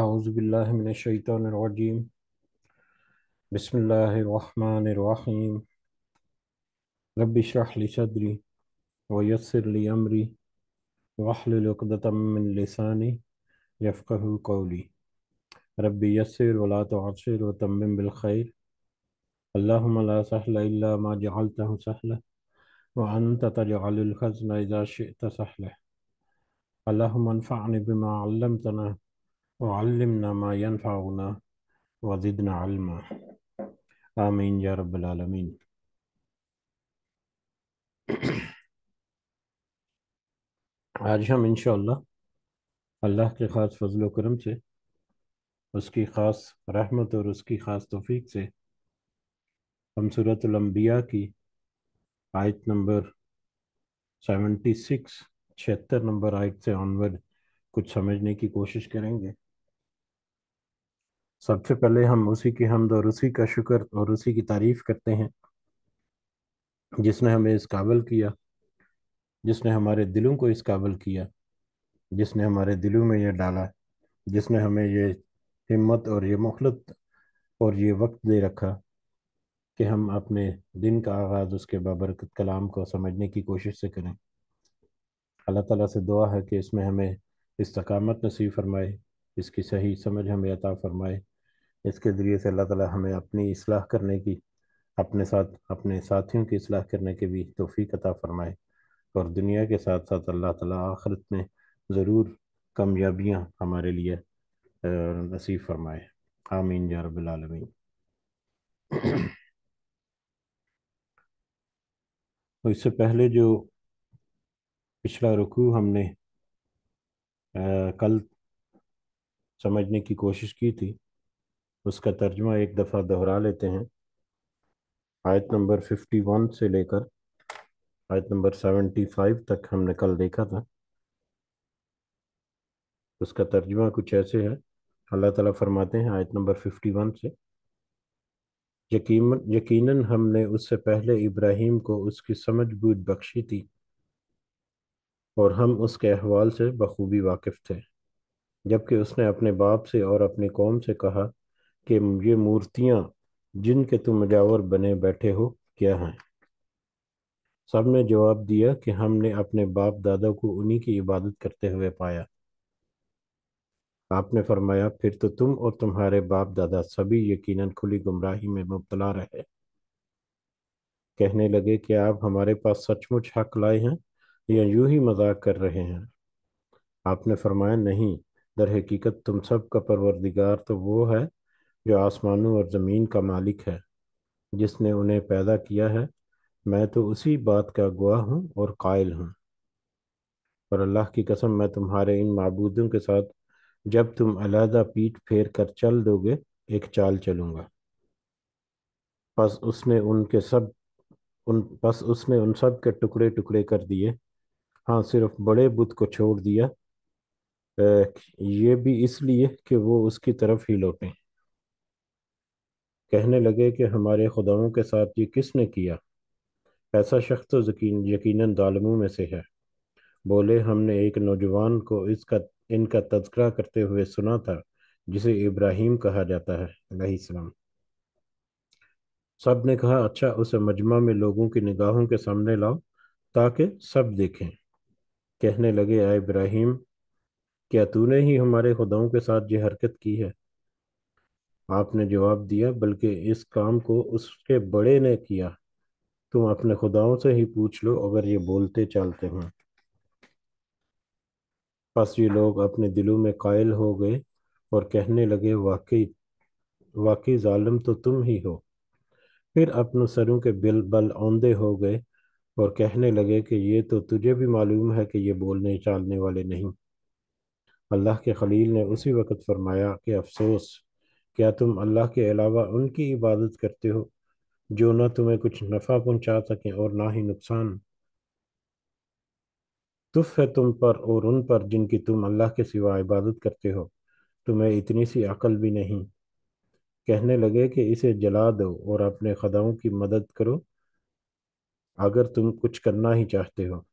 أعوذ بالله من الشيطان الرجيم بسم الله الرحمن الرحيم رب اشرح لي صدري ويسر لي أمري واحلل عقدة من لساني يفقه قولي ربي يسر ولا تعسر وتمم بالخير اللهم لا سهل إلا ما جعلته سهلا وأنت تجعل الحزن إذا شئت سهلا اللهم انفعني بما علمتنا वल्लमना मा यनफ़ाउना आमीन या आज हम इनशा अल्लाह के ख़ास फजल करम से उसकी ख़ास रहमत और उसकी ख़ास तोफ़ी से हम सूरतलम्बिया की आयत नंबर सेवेंटी सिक्स छिहत्तर नंबर आयत से ऑनवर्ड कुछ समझने की कोशिश करेंगे सबसे पहले हम उसी की हमद और उसी का शुक्र और उसी की तारीफ करते हैं जिसने हमें इस काबिल किया जिसने हमारे दिलों को इस काबिल किया जिसने हमारे दिलों में यह डाला जिसने हमें ये हिम्मत और ये मोहलत और ये वक्त दे रखा कि हम अपने दिन का आगाज़ उसके बाबरकत कलाम को समझने की कोशिश से करें अल्लाह ताला से दुआ है कि इसमें हमें इस्तकामत नसीब फरमाए इसकी सही समझ हमें अता फरमाए इसके ज़रिए से अल्लाह ताला हमें अपनी असलाह करने की अपने साथ अपने साथियों की असलाह करने की भी तोफ़ी अता फ़रमाए और दुनिया के साथ साथ अल्लाह ताला आखिरत में ज़रूर कामयाबियाँ हमारे लिए नसीब फरमाए आमीन या तो इससे पहले जो पिछला रुकू हमने आ, कल समझने की कोशिश की थी उसका तर्जमा एक दफ़ा दोहरा लेते हैं आयत नंबर फिफ्टी वन से लेकर आयत नंबर सेवेंटी फाइव तक हमने कल देखा था उसका तर्जमा कुछ ऐसे है अल्लाह ताला फरमाते हैं आयत नंबर फिफ्टी वन से यकीन यकीनन हमने उससे पहले इब्राहिम को उसकी समझ बूझ बख्शी थी और हम उसके अहवाल से बखूबी वाकिफ़ थे जबकि उसने अपने बाप से और अपनी कौम से कहा कि ये मूर्तियां जिनके तुम जावर बने बैठे हो क्या हैं सब ने जवाब दिया कि हमने अपने बाप दादा को उन्हीं की इबादत करते हुए पाया आपने फरमाया फिर तो तुम और तुम्हारे बाप दादा सभी यकीनन खुली गुमराही में मुबतला रहे कहने लगे कि आप हमारे पास सचमुच हक लाए हैं या यूं ही मजाक कर रहे हैं आपने फरमाया नहीं दर हकीकत तुम सब का परवरदिगार तो वो है जो आसमानों और ज़मीन का मालिक है जिसने उन्हें पैदा किया है मैं तो उसी बात का गवाह हूँ और कायल हूँ और अल्लाह की कसम मैं तुम्हारे इन मबूदों के साथ जब तुम अलहदा पीठ फेर कर चल दोगे एक चाल चलूँगा बस उसने उनके सब उन बस उसने उन सब के टुकड़े टुकड़े कर दिए हाँ सिर्फ बड़े बुत को छोड़ दिया ये भी इसलिए कि वो उसकी तरफ ही लौटें कहने लगे कि हमारे खुदाओं के साथ ये किसने किया ऐसा शख्स तो यकीन यकीनन दालमों में से है बोले हमने एक नौजवान को इसका इनका तस्करा करते हुए सुना था जिसे इब्राहिम कहा जाता है सलाम सब ने कहा अच्छा उसे मजमा में लोगों की निगाहों के सामने लाओ ताकि सब देखें कहने लगे आ इब्राहिम क्या तूने ही हमारे खुदाओं के साथ ये हरकत की है आपने जवाब दिया बल्कि इस काम को उसके बड़े ने किया तुम अपने खुदाओं से ही पूछ लो अगर ये बोलते चलते हों बस ये लोग अपने दिलों में कायल हो गए और कहने लगे वाकई वाकई जालिम तो तुम ही हो फिर अपने सरों के बिल बल औंधे हो गए और कहने लगे कि ये तो तुझे भी मालूम है कि ये बोलने चालने वाले नहीं अल्लाह के खलील ने उसी वक़्त फरमाया कि अफसोस क्या तुम अल्लाह के अलावा उनकी इबादत करते हो जो न तुम्हें कुछ नफ़ा पहुंचा सकें और ना ही नुकसान तुफ है तुम पर और उन पर जिनकी तुम अल्लाह के सिवा इबादत करते हो तुम्हें इतनी सी अकल भी नहीं कहने लगे कि इसे जला दो और अपने खदाओं की मदद करो अगर तुम कुछ करना ही चाहते हो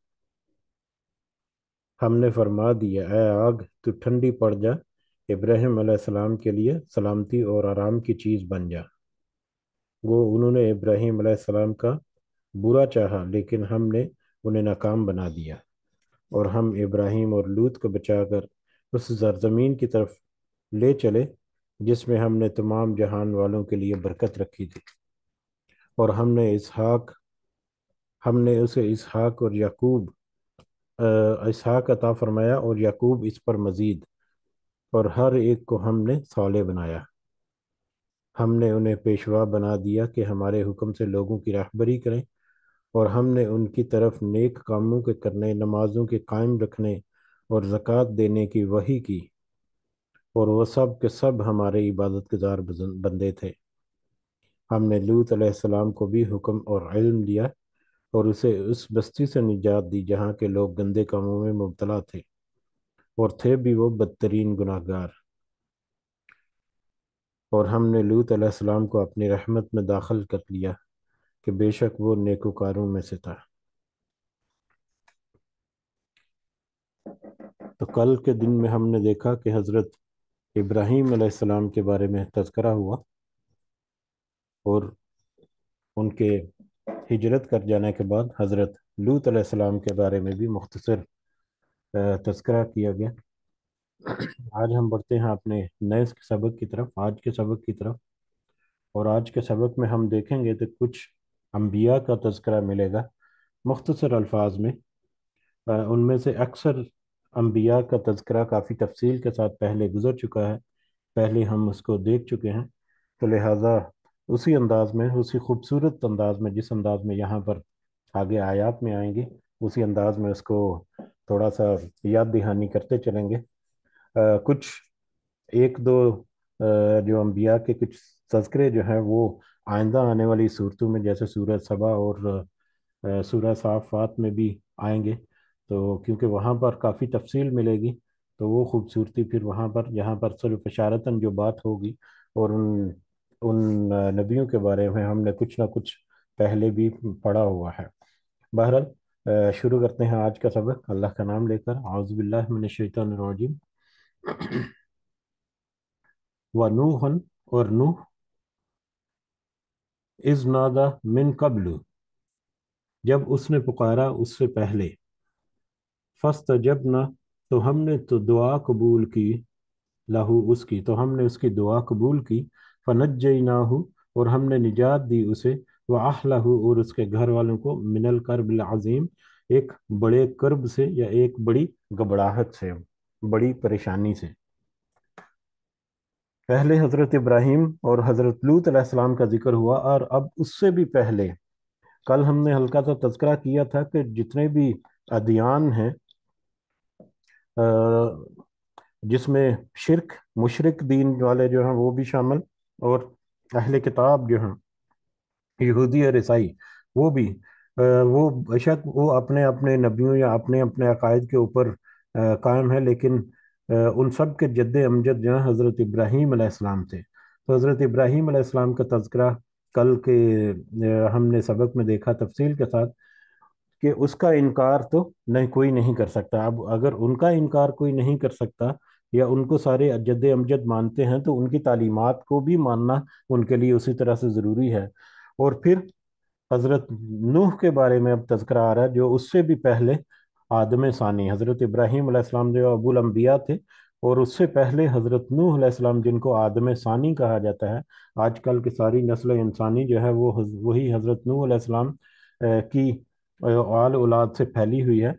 हमने फरमा दिया ए आग तू ठंडी पड़ जा इब्राहिम अलैहिस्सलाम के लिए सलामती और आराम की चीज़ बन जा वो उन्होंने इब्राहिम अलैहिस्सलाम का बुरा चाहा लेकिन हमने उन्हें नाकाम बना दिया और हम इब्राहिम और लूत को बचाकर उस जरजमीन की तरफ ले चले जिसमें हमने तमाम जहान वालों के लिए बरकत रखी थी और हमने इसहाक हमने उसे इसहाक और याकूब इसहाक अता फरमाया और याकूब इस पर मज़ीद और हर एक को हमने सौले बनाया हमने उन्हें पेशवा बना दिया कि हमारे हुक्म से लोगों की राहबरी करें और हमने उनकी तरफ नेक कामों के करने नमाजों के कायम रखने और ज़क़़त देने की वही की और वह सब के सब हमारे इबादत गुजार बंदे थे हमने लूत अलैहिस्सलाम को भी हुक्म और इल्म दिया और उसे उस बस्ती से निजात दी जहाँ के लोग गंदे कामों में मुबतला थे और थे भी वो बदतरीन गुनागार और हमने लूत अलैहिस्सलाम को अपनी रहमत में दाखिल कर लिया कि बेशक वो नेकोकारों में से था तो कल के दिन में हमने देखा कि हज़रत इब्राहीम अलैहिस्सलाम के बारे में तस्करा हुआ और उनके हिजरत कर जाने के बाद हज़रत लूत अलैहिस्सलाम के बारे में भी मुख्तसर तस्करा किया गया आज हम बढ़ते हैं अपने नए सबक की तरफ आज के सबक की तरफ और आज के सबक में हम देखेंगे तो कुछ अम्बिया का तस्करा मिलेगा मुख्तर अल्फाज में उनमें से अक्सर अम्बिया का तस्करा काफ़ी तफसील के साथ पहले गुजर चुका है पहले हम उसको देख चुके हैं तो लिहाजा उसी अंदाज में उसी खूबसूरत अंदाज में जिस अंदाज में यहाँ पर आगे आयात में आएंगे उसी अंदाज में उसको थोड़ा सा याद दहानी करते चलेंगे आ, कुछ एक दो आ, जो अम्बिया के कुछ तस्करे जो हैं वो आइंदा आने वाली सूरतों में जैसे सूरज सभा और सूरज साफ़ात में भी आएंगे तो क्योंकि वहाँ पर काफ़ी तफसील मिलेगी तो वो खूबसूरती फिर वहाँ पर जहाँ पर सर इशारता जो बात होगी और उन उन नबियों के बारे में हमने कुछ ना कुछ पहले भी पढ़ा हुआ है बहरहाल शुरू करते हैं आज का सबक अल्लाह का नाम लेकर आउजबिल्लाजिम व नूहन और नूह इज नादा मिन कबलू जब उसने पुकारा उससे पहले फस्त जब ना तो हमने तो दुआ कबूल की लाहू उसकी तो हमने उसकी दुआ कबूल की फ़नज नाहू और हमने निजात दी उसे वाहू और उसके घर वालों को मिनल कर्ब अजीम एक बड़े कर्ब से या एक बड़ी घबराहट से बड़ी परेशानी से पहले हज़रत इब्राहिम और हज़रत लूत अलैहिस्सलाम का जिक्र हुआ और अब उससे भी पहले कल हमने हल्का सा तस्करा किया था कि जितने भी अदियान हैं जिसमें शिरक मुशरक दीन वाले जो हैं वो भी शामिल और अहले किताब जो हैं यहूदी और ईसाई वो भी वो बेशक वो अपने अपने नबियों या अपने अपने अकायद के ऊपर कायम है लेकिन उन सब के जद्द अमजद जो है हज़रत इब्राहिम आसमाम थे तो हज़रत इब्राहिम आसमाम का तस्करा कल के हमने सबक में देखा तफसील के साथ कि उसका इनकार तो नहीं कोई नहीं कर सकता अब अगर उनका इनकार कोई नहीं कर सकता या उनको सारे जद अमजद मानते हैं तो उनकी तालीमत को भी मानना उनके लिए उसी तरह से ज़रूरी है और फिर हज़रत नूह के बारे में अब तस्करा आ रहा है जो उससे भी पहले आदम सानी हज़रत इब्राहीम अलैहिस्सलाम जो अबुल अम्बिया थे और उससे पहले हज़रत नूह नूसम जिनको आदम सानी कहा जाता है आजकल की सारी नस्ल इंसानी जो है वो वही हज़रत नूह नूसम की आल औलाद से फैली हुई है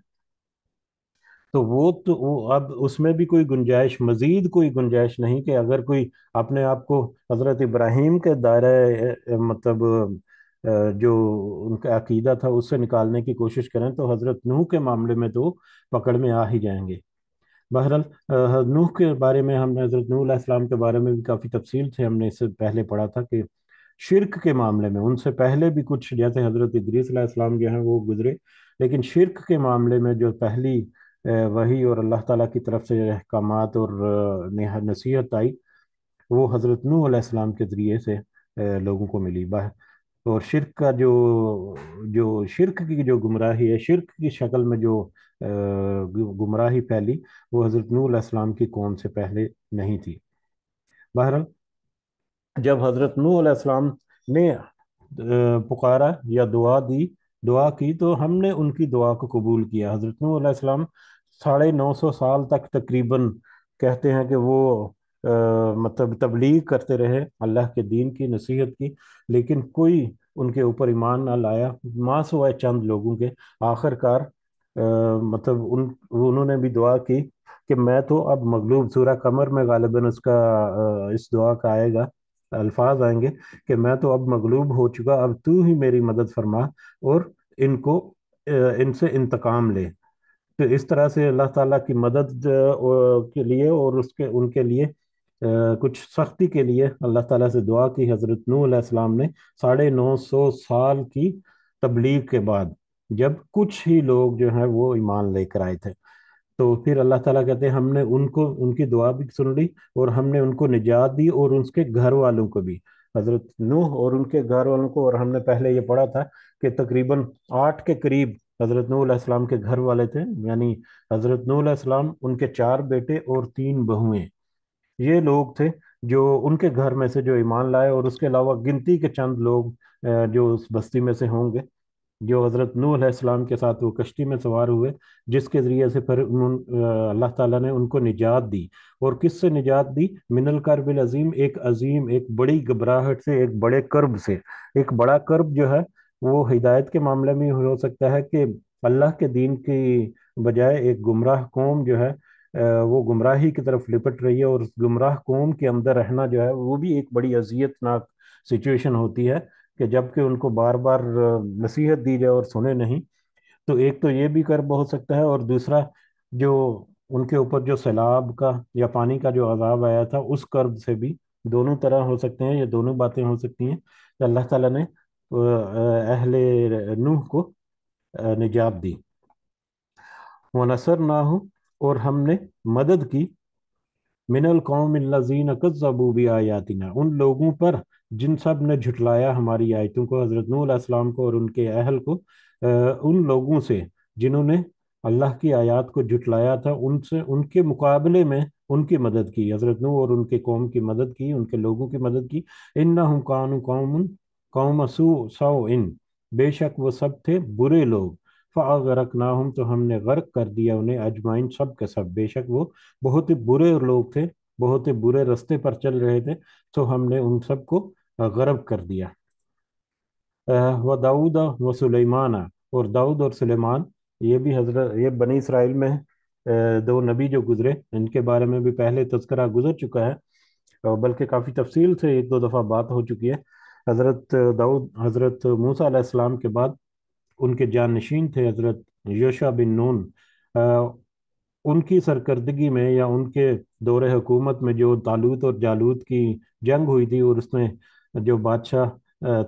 तो वो तो वो अब उसमें भी कोई गुंजाइश मजीद कोई गुंजाइश नहीं कि अगर कोई अपने आप को हज़रत इब्राहिम के दायरे मतलब जो उनका अकीदा था उससे निकालने की कोशिश करें तो हज़रत नूह के मामले में तो पकड़ में आ ही जाएंगे बहरहाल नूह के बारे में हमने हज़रत नूह इस्लाम के बारे में भी काफ़ी तफसील थे हमने इससे पहले पढ़ा था कि शिरक के मामले में उनसे पहले भी कुछ जैसे हज़रत इदरीस जो हैं वो गुजरे लेकिन शिरक के मामले में जो पहली वही और अल्लाह ताला की तरफ से अहकाम और नसीहत आई वो हज़रत नूसम के ज़रिए से लोगों को मिली बाहर और शिरक का जो जो शिरक की जो गुमराही है शिरक की शक्ल में जो गुमराही फैली वो हज़रत नूसम की कौम से पहले नहीं थी बहरहाल जब हज़रत नूसम ने पुकारा या दुआ दी दुआ की तो हमने उनकी दुआ को कबूल किया हज़रत नूसम साढ़े नौ सौ साल तक तकरीबन कहते हैं कि वो अः मतलब तबलीग करते रहे अल्लाह के दीन की नसीहत की लेकिन कोई उनके ऊपर ईमान ना लाया माँ सवाए चंद लोगों के आखिरकार मतलब उन उन्होंने भी दुआ की कि मैं तो अब मगलूब सूरा कमर में गालिबा उसका इस दुआ का आएगा अल्फाज आएंगे कि मैं तो अब मगलूब हो चुका अब तू ही मेरी मदद फरमा और इनको इनसे इंतकाम ले तो इस तरह से अल्लाह ताला की मदद के लिए और उसके उनके लिए कुछ सख्ती के लिए अल्लाह ताला से दुआ की हज़रत नूसम ने साढ़े नौ सौ साल की तबलीग के बाद जब कुछ ही लोग जो हैं वो ईमान लेकर आए थे तो फिर अल्लाह ताला कहते हैं हमने उनको उनकी दुआ भी सुन ली और हमने उनको निजात दी और उनके घर वालों को भी हज़रत नूह और उनके घर वालों को और हमने पहले ये पढ़ा था कि तकरीबन आठ के करीब हज़रत नूसम के घर वाले थे यानी हज़रत नूसम उनके चार बेटे और तीन बहुएँ ये लोग थे जो उनके घर में से जो ईमान लाए और उसके अलावा गिनती के चंद लोग जो उस बस्ती में से होंगे जो हज़रत नूसम के साथ वो कश्ती में सवार हुए जिसके ज़रिए से फिर अल्लाह ताला ने उनको निजात दी और किस से निजात दी मिनल करबिल अजीम एक अजीम एक बड़ी घबराहट से एक बड़े कर्ब से एक बड़ा कर्ब जो है वो हिदायत के मामले में हो सकता है कि अल्लाह के दीन की बजाय एक गुमराह कौम जो है वो गुमराही की तरफ लिपट रही है और उस गुमराह कौम के अंदर रहना जो है वो भी एक बड़ी अजियतनाक सिचुएशन होती है कि जबकि उनको बार बार नसीहत दी जाए और सुने नहीं तो एक तो ये भी कर्ब हो सकता है और दूसरा जो उनके ऊपर जो सैलाब का या पानी का जो अजाब आया था उस कर्ब से भी दोनों तरह हो सकते हैं या दोनों बातें हो सकती हैं तो अल्लाह ताला ने अहल नूह को निजात दी वनसर ना हो और हमने मदद की मिनल कौम लजीन कबूबी आयातिना उन लोगों पर जिन सब ने झुटलाया हमारी आयतों को हज़रत नूसम को और उनके अहल को उन लोगों से जिन्होंने अल्लाह की आयात को जुटलाया था उनसे उनके मुकाबले में उनकी मदद की हज़रत नू और उनके कौम की मदद की उनके लोगों की मदद की इन ना हम कान कौम कौमसु सौ इन बेशक वो सब थे बुरे लोग फरक ना हम तो हमने गर्क कर दिया उन्हें अजमाइन सब के सब बेशक वो बहुत ही बुरे लोग थे बहुत ही बुरे रास्ते पर चल रहे थे तो हमने उन सब को गर्व कर दिया व दाऊद व सुलेमाना और दाऊद और सुलेमान ये भी हजरत ये बनी इसराइल में दो नबी जो गुजरे इनके बारे में भी पहले तस्करा गुजर चुका है बल्कि काफ़ी तफसील से एक दो दफ़ा बात हो चुकी है हज़रत दाऊद हज़रत मूसा के बाद उनके जानशीन थे हज़रत योशा बिन नून आ, उनकी सरकर्दगी में या उनके दौर हकूमत में जो तालूत और जालूत की जंग हुई थी और उसमें जो बादशाह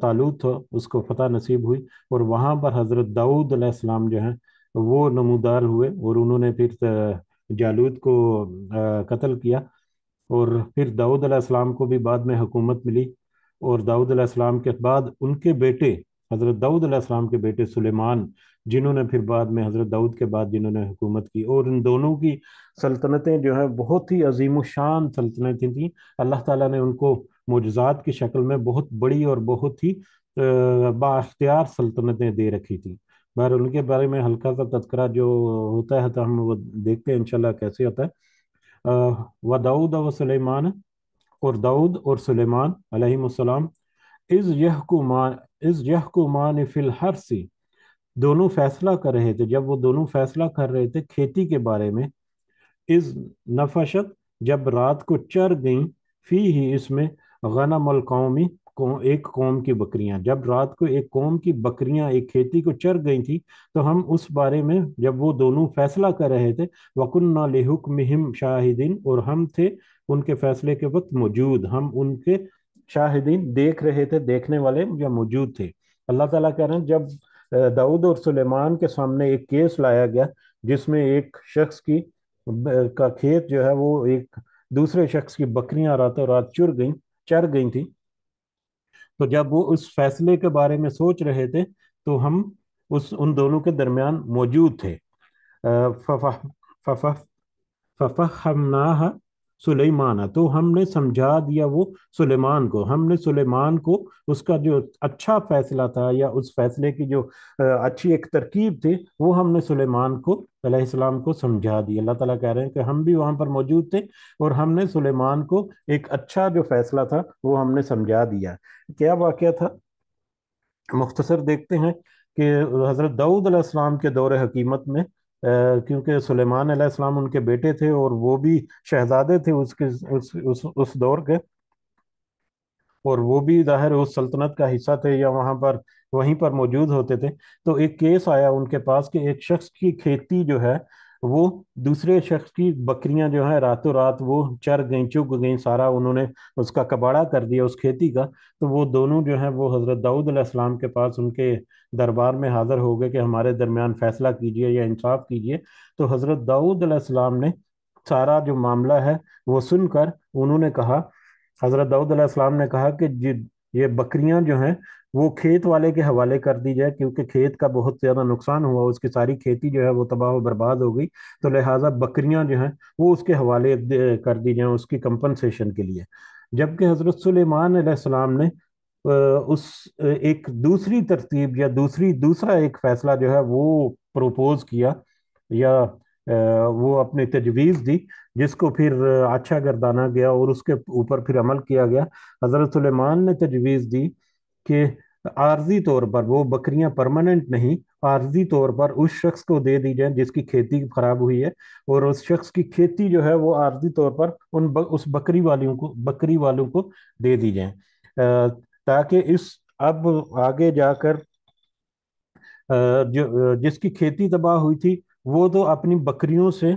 तालूत था उसको फतह नसीब हुई और वहाँ पर हज़रत दाऊद अलैहिस्सलाम जो हैं वो नमूदार हुए और उन्होंने फिर जालूद को कत्ल किया और फिर दाऊद को भी बाद में हुकूमत मिली और दाऊद अलैहिस्सलाम के बाद उनके बेटे हज़रत दाऊद अलैहिस्सलाम के बेटे सुलेमान जिन्होंने फिर बाद में हज़रत दाऊद के बाद जिन्होंने हुकूमत की और इन दोनों की सल्तनतें जो है बहुत ही अजीम शान सल्तनतें थीं अल्लाह ताला ने उनको मुजजात की शक्ल में बहुत बड़ी और बहुत ही बाख्तियार सल्तनतें दे रखी थी बहर उनके बारे में हल्का सा तस्करा जो होता है तो हम वो देखते हैं इनशाला कैसे होता है व दाऊद व सलेमान और दाऊद और सुलेमान अलैहिस्सलाम इज़ यहकुमान इज़ यहकुमान फिल हर सी दोनों फैसला कर रहे थे जब वो दोनों फैसला कर रहे थे खेती के बारे में इस नफशत जब रात को चर गई फी ही इसमें गनमल कौमी को एक कौम की बकरियां जब रात को एक कौम की बकरियां एक खेती को चर गई थी तो हम उस बारे में जब वो दोनों फैसला कर रहे थे वकुन्ना लेहुक मिहिम शाहिदीन और हम थे उनके फैसले के वक्त मौजूद हम उनके शाहिदीन देख रहे थे देखने वाले या मौजूद थे अल्लाह ताला कह रहे हैं जब दाऊद और सुलेमान के सामने एक केस लाया गया जिसमें एक शख्स की का खेत जो है वो एक दूसरे शख्स की बकरियां रातों रात चुर गई चर गई थी तो जब वो उस फैसले के बारे में सोच रहे थे तो हम उस उन दोनों के दरमियान मौजूद थे फफह फफह फफह सुलेमान तो हमने समझा दिया वो सुलेमान को हमने सुलेमान को उसका जो अच्छा फैसला था या उस फैसले की जो अच्छी एक तरकीब थी वो हमने सुलेमान को अलैहिस्सलाम को समझा दिया अल्लाह ताला कह रहे हैं कि हम भी वहाँ पर मौजूद थे और हमने सुलेमान को एक अच्छा जो फैसला था वो हमने समझा दिया क्या वाक़ था मुख्तसर देखते हैं कि हज़रत दाऊद अलैहिस्सलाम के दौर हकीमत में क्योंकि सुलेमान अलैहिस्सलाम उनके बेटे थे और वो भी शहजादे थे उसके उस उस, उस दौर के और वो भी जाहिर उस सल्तनत का हिस्सा थे या वहाँ पर वहीं पर मौजूद होते थे तो एक केस आया उनके पास कि एक शख्स की खेती जो है तो वो दूसरे शख्स की बकरियां जो है रातों रात वो चर गई चुग गई सारा उन्होंने उसका कबाड़ा कर दिया उस खेती का तो वो दोनों जो है वो हज़रत दाऊद अलैहिस्सलाम के पास उनके दरबार में हाज़िर हो गए कि हमारे दरमियान फ़ैसला कीजिए या इंसाफ कीजिए तो हज़रत दाऊद अलैहिस्सलाम ने सारा जो मामला है वो सुनकर उन्होंने कहा हज़रत दाऊद अलैहिस्सलाम ने कहा कि ये बकरियां जो हैं वो खेत वाले के हवाले कर दी जाए क्योंकि खेत का बहुत ज़्यादा नुकसान हुआ उसकी सारी खेती जो है वो तबाह बर्बाद हो गई तो लिहाजा बकरियां जो हैं वो उसके हवाले कर दी जाए उसकी कंपनसेशन के लिए जबकि हज़रत सलेमान ने उस एक दूसरी तरतीब या दूसरी दूसरा एक फैसला जो है वो प्रोपोज़ किया या वो अपनी तजवीज़ दी जिसको फिर अच्छा गर्दाना गया और उसके ऊपर फिर अमल किया गया हज़रत सलेमान ने तजवीज़ दी कि आर्जी तौर पर वो बकरियां परमानेंट नहीं आर्जी तौर पर उस शख्स को दे दी जाए जिसकी खेती खराब हुई है और उस शख्स की खेती जो है वो आर्जी तौर पर उन ब, उस बकरी वालियों को बकरी वालों को दे दी जाए ताकि इस अब आगे जाकर जो जिसकी खेती तबाह हुई थी वो तो अपनी बकरियों से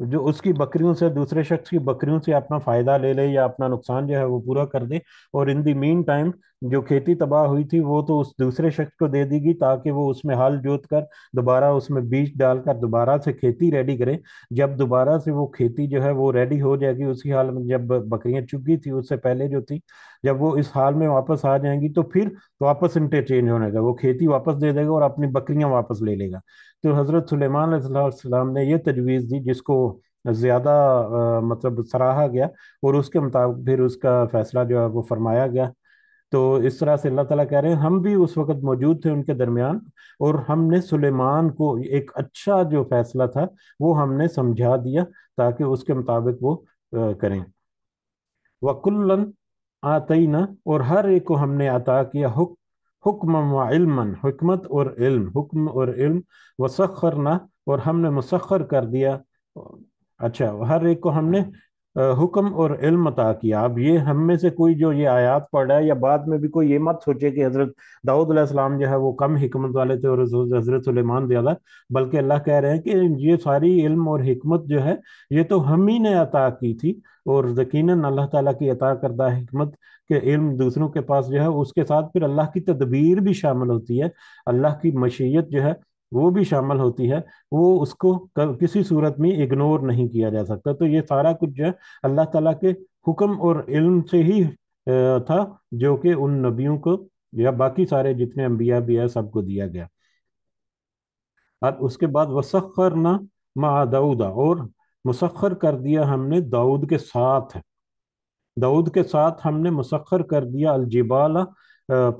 जो उसकी बकरियों से दूसरे शख्स की बकरियों से अपना फायदा ले ले या अपना नुकसान जो है वो पूरा कर दे और इन दी मीन टाइम जो खेती तबाह हुई थी वो तो उस दूसरे शख्स को दे देगी ताकि वो उसमें हल जोत कर दोबारा उसमें बीज डालकर दोबारा से खेती रेडी करे जब दोबारा से वो खेती जो है वो रेडी हो जाएगी उसी हाल में जब बकरियां चुगी थी उससे पहले जो थी जब वो इस हाल में वापस आ जाएंगी तो फिर वापस इंटरचेंज होने का वो खेती वापस दे देगा और अपनी बकरियां वापस ले लेगा तो हज़रत सलेमान सलाम ने यह तजवीज़ दी जिसको ज़्यादा मतलब सराहा गया और उसके मुताबिक फिर उसका फ़ैसला जो है वो फरमाया गया तो इस तरह से अल्लाह ताला कह रहे हैं हम भी उस वक़्त मौजूद थे उनके दरमियान और हमने सुलेमान को एक अच्छा जो फैसला था वो हमने समझा दिया ताकि उसके मुताबिक वो करें वकुल्लन आतई और हर एक को हमने अता किया हुक् हुक्म वमन हुकमत और इल्म हुक्म और इल्म वसखर ना और हमने मुसखर कर दिया अच्छा हर एक को हमने हुक्म और इल्म अता किया अब ये हम में से कोई जो ये आयात पढ़ा है या बाद में भी कोई ये मत सोचे कि हज़रत अलैहिस्सलाम जो है वो कम हिकमत वाले थे और हज़रत सुलेमान ज़्यादा बल्कि अल्लाह कह रहे हैं कि ये सारी इल्म और हिकमत जो है ये तो हम ही ने अता की थी और यकीन अल्लाह ताला की अता करदा हमत के इल्म दूसरों के पास जो है उसके साथ फिर अल्लाह की तदबीर भी शामिल होती है अल्लाह की मशीयत जो है वो भी शामिल होती है वो उसको किसी सूरत में इग्नोर नहीं किया जा सकता तो ये सारा कुछ जो है अल्लाह तला के हुक्म और इल्म से ही था जो कि उन नबियों को या बाकी सारे जितने अम्बिया भी है सबको दिया गया और उसके बाद वसखर ना मा दाऊदा और मुसखर कर दिया हमने दाऊद के साथ दाऊद के साथ हमने मुसखर कर दिया अलजिबाला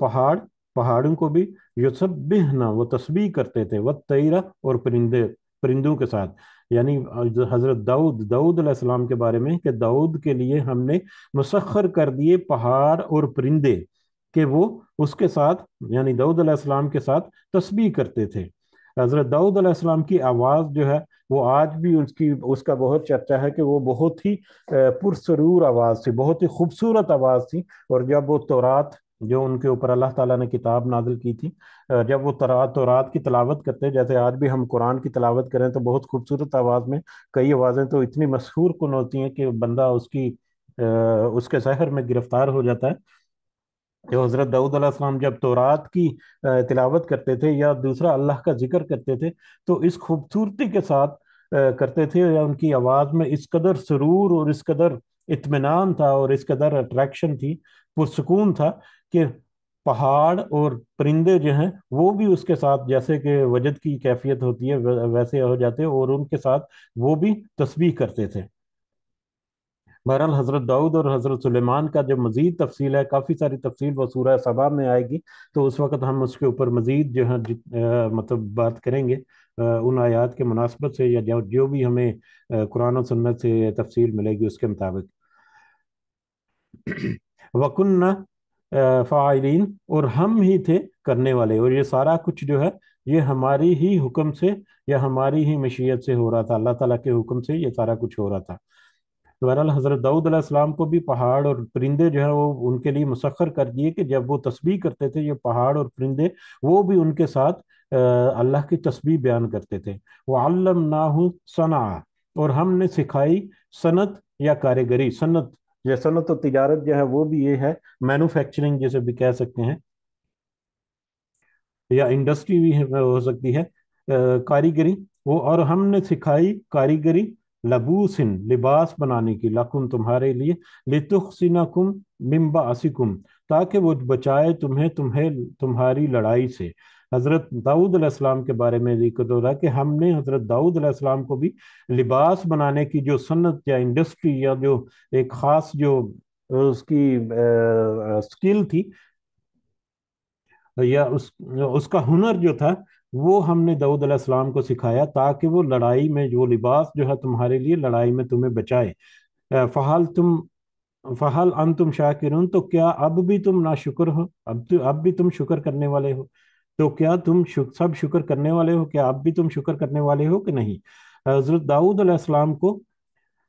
पहाड़ पहाड़ों को भी यसबिहना वो तस्बी करते थे व तैरा और परिंदे परिंदों के साथ यानी हज़रत दाऊद दाऊद अलैहिस्सलाम के बारे में कि दाऊद के लिए हमने मुसखर कर दिए पहाड़ और परिंदे कि वो उसके साथ यानी दाऊद अलैहिस्सलाम के साथ तस्बी करते थे हज़रत दाऊद अलैहिस्सलाम की आवाज़ जो है वो आज भी उसकी उसका बहुत चर्चा है कि वो बहुत ही पुरसरूर आवाज़ थी बहुत ही खूबसूरत आवाज़ थी और जब वो तौरात जो उनके ऊपर अल्लाह ताला ने किताब नाजिल की थी जब वो तरात तो रात की तलावत करते जैसे आज भी हम कुरान की तलावत करें तो बहुत खूबसूरत आवाज़ में कई आवाज़ें तो इतनी मशहूर कन होती हैं कि बंदा उसकी उसके शहर में गिरफ्तार हो जाता है जो तो हज़रत दाऊद जब तौरात की तिलावत करते थे या दूसरा अल्लाह का जिक्र करते थे तो इस खूबसूरती के साथ करते थे या उनकी आवाज़ में इस कदर सुरूर और इस कदर इतमान था और इस कदर अट्रैक्शन थी पुरसकून था कि पहाड़ और परिंदे जो हैं वो भी उसके साथ जैसे कि वजद की कैफियत होती है वैसे हो जाते और उनके साथ वो भी तस्वीर करते थे बहरहाल हज़रत दाऊद और हज़रत सुलेमान का जो मज़ीद तफसील है काफ़ी सारी तफसील वसूर सभा सबा में आएगी तो उस वक्त हम उसके ऊपर मज़ीद जो है मतलब बात करेंगे आ, उन आयात के मुनासबत से या जो जो भी हमें कुरान और सुन्नत से तफसील मिलेगी उसके मुताबिक वकुन्ना फ़ाइलिन और हम ही थे करने वाले और ये सारा कुछ जो है ये हमारी ही हुक्म से या हमारी ही मशीयत से हो रहा था अल्लाह ताला के हुक्म से ये सारा कुछ हो रहा था तो बहरहाल हज़रत दाऊद अलैहिस्सलाम को भी पहाड़ और परिंदे जो है वो उनके लिए मुसखर कर दिए कि जब वो तस्बीह करते थे ये पहाड़ और परिंदे वो भी उनके साथ अल्लाह की तस्बीह बयान करते थे वह अल्लम हूँ सना और हमने सिखाई सनत या कारीगरी सनत ये सनत तो तिजारत जो है वो भी ये है मैन्युफैक्चरिंग जैसे भी कह सकते हैं या इंडस्ट्री भी हो सकती है कारीगरी वो और हमने सिखाई कारीगरी लबूसिन लिबास बनाने की लकुम तुम्हारे लिए लितुखसिनकुम मिम्बा असिकुम ताकि वो बचाए तुम्हें तुम्हें तुम्हारी लड़ाई से हज़रत दाऊद अलैहिस्सलाम के बारे में जिक्र हो रहा है कि हमने हज़रत दाऊद अलैहिस्सलाम को भी लिबास बनाने की जो सन्नत या इंडस्ट्री या जो एक ख़ास जो उसकी आ, स्किल थी या उस उसका हुनर जो था वो हमने दाऊद अलैहिस्सलाम को सिखाया ताकि वो लड़ाई में जो लिबास जो है तुम्हारे लिए लड़ाई में तुम्हें बचाए फ़हाल तुम फ़हाल अन तुम शाकिर तो क्या अब भी तुम ना शुक्र हो अब तु, अब भी तुम शुक्र करने वाले हो तो क्या तुम शुक, सब शुक्र करने वाले हो क्या आप भी तुम शुक्र करने वाले हो कि नहीं हजरत दाऊद अलैहिस्सलाम को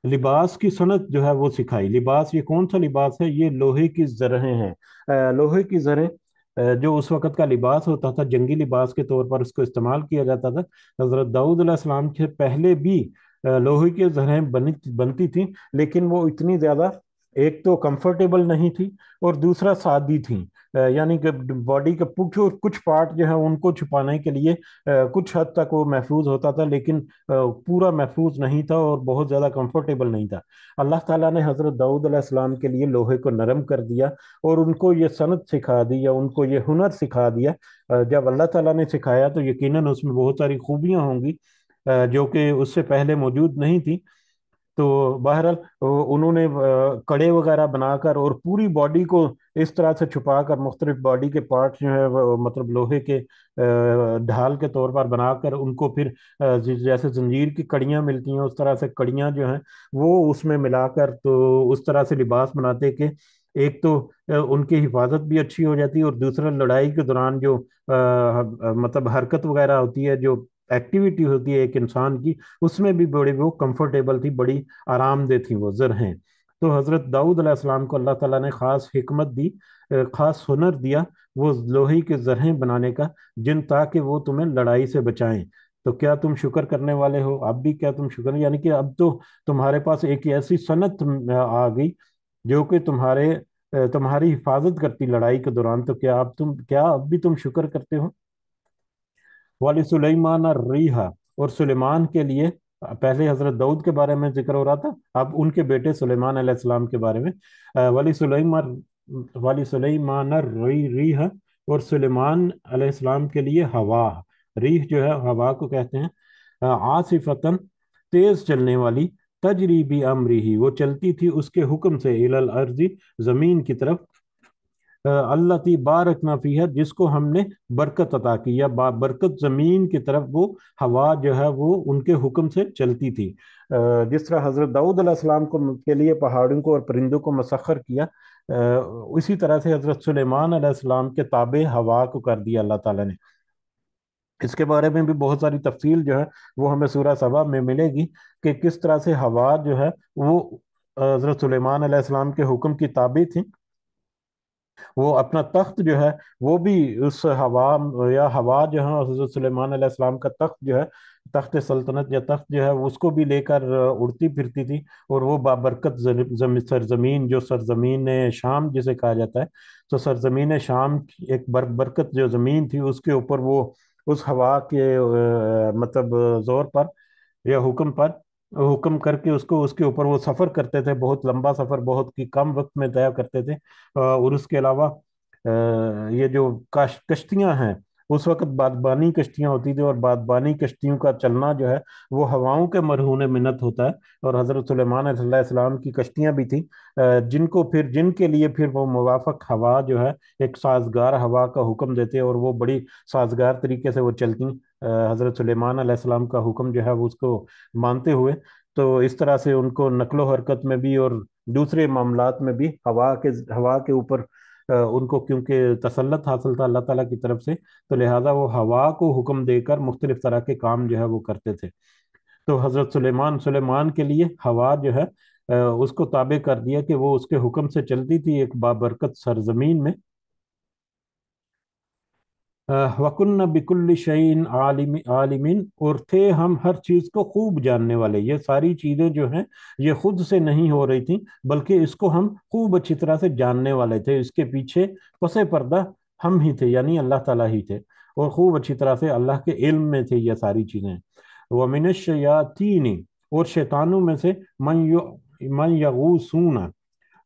लिबास की सनत जो है वो सिखाई लिबास ये कौन सा लिबास है ये लोहे की जरहें हैं लोहे की जरें जो उस वक़्त का लिबास होता था जंगी लिबास के तौर पर उसको इस्तेमाल किया जाता था हज़रत दाऊद अलैहिस्सलाम से पहले भी लोहे की जरहें बनी बनती थी लेकिन वो इतनी ज़्यादा एक तो कंफर्टेबल नहीं थी और दूसरा सादी थी यानी कि बॉडी के कुछ कुछ पार्ट जो है उनको छुपाने के लिए कुछ हद तक वो महफूज होता था लेकिन पूरा महफूज नहीं था और बहुत ज़्यादा कंफर्टेबल नहीं था अल्लाह ताला ने हज़रत दाऊद अलैहिस्सलाम के लिए लोहे को नरम कर दिया और उनको ये सनत सिखा दी या उनको ये हुनर सिखा दिया जब अल्लाह ताला ने सिखाया तो यकीनन उसमें बहुत सारी खूबियाँ होंगी जो कि उससे पहले मौजूद नहीं थी तो बहरहाल उन्होंने कड़े वगैरह बनाकर और पूरी बॉडी को इस तरह से छुपा कर मुख्तलिफ बॉडी के पार्ट जो है वो मतलब लोहे के ढाल के तौर पर बनाकर उनको फिर जैसे जंजीर की कड़ियाँ मिलती हैं उस तरह से कड़ियाँ जो हैं वो उसमें मिलाकर तो उस तरह से लिबास बनाते के एक तो उनकी हिफाजत भी अच्छी हो जाती है और दूसरा लड़ाई के दौरान जो आ, मतलब हरकत वगैरह होती है जो एक्टिविटी होती है एक इंसान की उसमें भी बड़ी वो कंफर्टेबल थी बड़ी आरामदेह थी वो जरहें तो हज़रत दाऊद अलैहिस्सलाम को अल्लाह ताला ने ख़ास हमत दी ख़ास हुनर दिया वो लोहे के जरहें बनाने का जिन ताकि वो तुम्हें लड़ाई से बचाएं तो क्या तुम शुक्र करने वाले हो अब भी क्या तुम शुक्र यानी कि अब तो तुम्हारे पास एक ऐसी सनत आ गई जो कि तुम्हारे तुम्हारी हिफाजत करती लड़ाई के दौरान तो क्या अब तुम क्या अब भी तुम शुक्र करते हो सुलेमान रीहा और सुलेमान के लिए पहले हजरत दाऊद के बारे में जिक्र हो रहा था अब उनके बेटे सुलेमान अलैहिस्सलाम के बारे में वाली सुलेमान वाली सुलेमान री रीह और सुलेमान अलैहिस्सलाम के लिए हवा रीह जो है हवा को कहते हैं आसिफतन तेज चलने वाली तजरीबी अमरी ही वो चलती थी उसके हुक्म से इलल अर्जी ज़मीन की तरफ अल्लाती बारक नफ़ी है जिसको हमने बरकत अता की या बरकत ज़मीन की तरफ वो हवा जो है वो उनके हुक्म से चलती थी जिस तरह हज़रत अलैहिस्सलाम को के लिए पहाड़ों को और परिंदों को मसखर किया इसी तरह से हज़रत सुलेमान के ताबे हवा को कर दिया अल्लाह ताला ने इसके बारे में भी बहुत सारी तफसील जो है वो हमें सूरह सभा में मिलेगी कि किस तरह से हवा जो है वो हज़रत सुलेमान के हुक्म की ताबे थी वो अपना तख्त जो है वो भी उस हवा या हवा जो है हजरत सलेमान का तख्त जो है तख्त सल्तनत या तख्त जो है उसको भी लेकर उड़ती फिरती थी और वो बाबरकत सरजमीन जो सरजमीन शाम जिसे कहा जाता है तो सरजमीन शाम एक बर, बरकत जो ज़मीन थी उसके ऊपर वो उस हवा के मतलब ज़ोर पर या हुक्म पर हुक्म करके उसको उसके ऊपर वो सफर करते थे बहुत लंबा सफर बहुत ही कम वक्त में तय करते थे और उसके अलावा ये जो कश्तियां हैं उस वक्त बादबानी कश्तियां होती थी और बादबानी कश्तियों का चलना जो है वो हवाओं के मरहून मिन्नत होता है और हज़रत सलेमान की कश्तियां भी थी जिनको फिर जिनके लिए फिर वो मुवाफक हवा जो है एक साजगार हवा का हुक्म देते और वो बड़ी साजगार तरीके से वो चलती हज़रत सलेमान का हुक्म जो है वो उसको मानते हुए तो इस तरह से उनको नकलो हरकत में भी और दूसरे मामला में भी हवा के हवा के ऊपर उनको क्योंकि तसलत हासिल था अल्लाह ताला की तरफ से तो लिहाजा वो हवा को हुक्म देकर मुख्तलिफ तरह के काम जो है वो करते थे तो हज़रत सुलेमान सुलेमान के लिए हवा जो है उसको ताबे कर दिया कि वो उसके हुक्म से चलती थी एक बाबरकत सरजमीन में वकुन्न बिकुल शहीन आलिमिन और थे हम हर चीज़ को खूब जानने वाले ये सारी चीज़ें जो हैं ये खुद से नहीं हो रही थी बल्कि इसको हम खूब अच्छी तरह से जानने वाले थे इसके पीछे पसे पर्दा हम ही थे यानी अल्लाह ताला ही थे और खूब अच्छी तरह से अल्लाह के इल्म में थे ये सारी चीज़ें वमिन तीन और शैतानों में से मन यो मन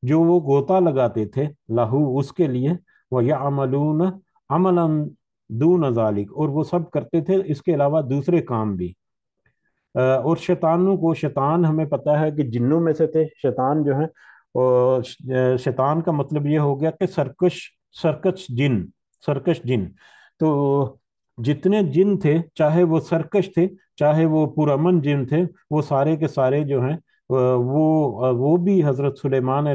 जो वो गोता लगाते थे लाहू उसके लिए वह या अमलून अमलन दू नजालिक और वो सब करते थे इसके अलावा दूसरे काम भी और शैतानों को शैतान हमें पता है कि जिन्नों में से थे शैतान जो है और शैतान का मतलब ये हो गया कि सरकश सरकश जिन सरकश जिन तो जितने जिन थे चाहे वो सरकश थे चाहे वो पुरमन जिन थे वो सारे के सारे जो हैं वो वो भी हज़रत सुलेमान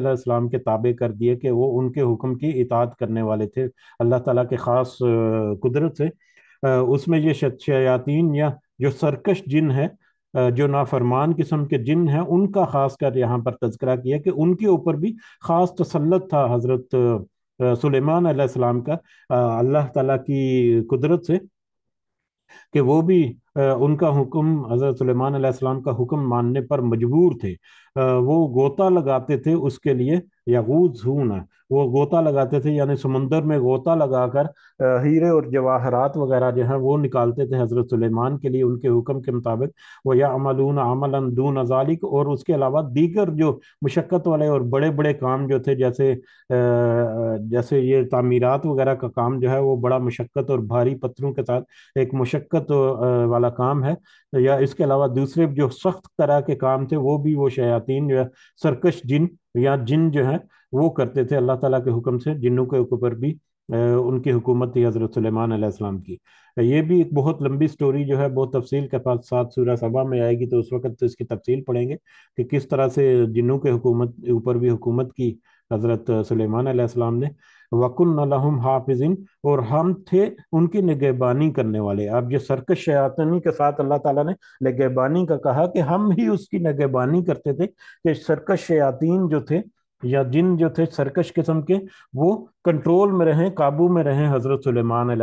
के ताबे कर दिए कि वो उनके हुक्म की इतात करने वाले थे अल्लाह ताला के ख़ास कुदरत से उसमें ये शयातीन या जो सरकश जिन है जो नाफरमान किस्म के जिन हैं उनका ख़ास कर यहाँ पर तस्करा किया कि उनके ऊपर भी ख़ास तसलत था हज़रत सुलेमान का अल्लाह ताला की कुदरत से कि वो भी उनका हुक्म हज़रत सलेमान का हुक्म मानने पर मजबूर थे वो गोता लगाते थे उसके लिए यागूज हूना वो गोता लगाते थे यानी समंदर में गोता लगाकर हीरे और जवाहरात वगैरह जो है वो निकालते थे हज़रत सुलेमान के लिए उनके हुक्म के मुताबिक वह या अमलून अमलन दून अजालिक और उसके अलावा दीगर जो मशक्क़त वाले और बड़े बड़े काम जो थे जैसे जैसे ये तामीरत वगैरह का काम जो है वो बड़ा मशक्क़त और भारी पत्थरों के साथ एक मशक्क़त वाला वाला काम है या इसके अलावा दूसरे जो सख्त तरह के काम थे वो भी वो शयातीन जो है सरकश जिन या जिन जो है वो करते थे अल्लाह ताला के हुक्म से जिन्नों के ऊपर भी उनकी हुकूमत थी हज़रत सलेमान की ये भी एक बहुत लंबी स्टोरी जो है बहुत तफसील के पास साथ सूर्य सभा में आएगी तो उस वक्त तो इसकी तफसील पढ़ेंगे कि किस तरह से जिन्नों के हुकूमत ऊपर भी हुकूमत की हज़रत सलेमान ने वकुल हाफिजिन और हम थे उनकी निगहबानी करने वाले अब ये सरकश शयातनी के साथ अल्लाह ताला ने निगहबानी का कहा कि हम ही उसकी निगहबानी करते थे कि सरकश शयातीन जो थे या जिन जो थे सरकश किस्म के वो कंट्रोल में रहें काबू में रहें हज़रत सलेमान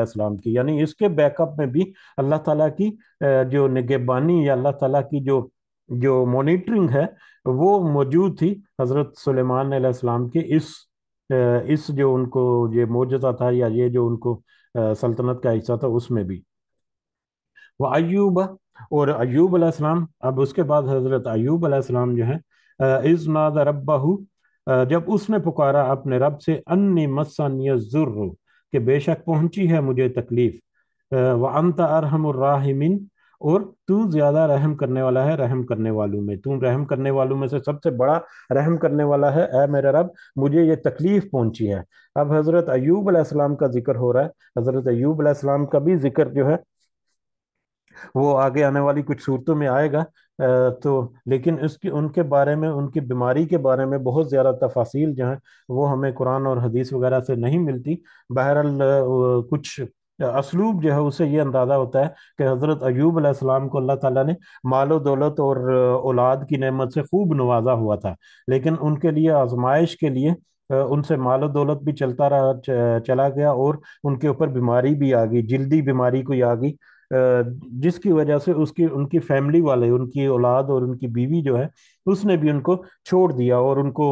की यानी इसके बैकअप में भी अल्लाह ताला की जो निगहबानी या अल्लाह ताला की जो जो मॉनिटरिंग है वो मौजूद थी हज़रत सलेमान के इस इस जो उनको ये मोजा था या ये जो उनको सल्तनत का हिस्सा था उसमें भी वह अयूब और अयूब अलैहिस्सलाम अब उसके बाद हज़रत अयूब अलैहिस्सलाम जो है इज़ नाद रब्बाहू जब उसने पुकारा अपने रब से अन्य मसन जुर्र बेशक पहुंची है मुझे तकलीफ़ व अनत अरहमराहिमिन और तू ज्यादा रहम करने वाला है रहम करने वालों में तू रहम करने वालों में से सबसे बड़ा रहम करने वाला है ए मेरा रब मुझे ये तकलीफ पहुंची है अब हजरत अयूब अलैहिस्सलाम का जिक्र हो रहा है हजरत अयूब अलैहिस्सलाम का भी जिक्र जो है वो आगे आने वाली कुछ सूरतों में आएगा तो लेकिन उसकी उनके बारे में उनकी बीमारी के बारे में बहुत ज़्यादा तफासिल जो हैं वो हमें कुरान और हदीस वगैरह से नहीं मिलती बहरहाल कुछ असलूब जो है उसे ये अंदाज़ा होता है कि हज़रत अयूब अलैहिस्सलाम को अल्लाह ताला ने मालो दौलत और औलाद की नेमत से खूब नवाजा हुआ था लेकिन उनके लिए आजमाइश के लिए उनसे मालो दौलत भी चलता रहा चला गया और उनके ऊपर बीमारी भी आ गई जल्दी बीमारी कोई आ गई जिसकी वजह से उसकी उनकी फैमिली वाले उनकी औलाद और उनकी बीवी जो है उसने भी उनको छोड़ दिया और उनको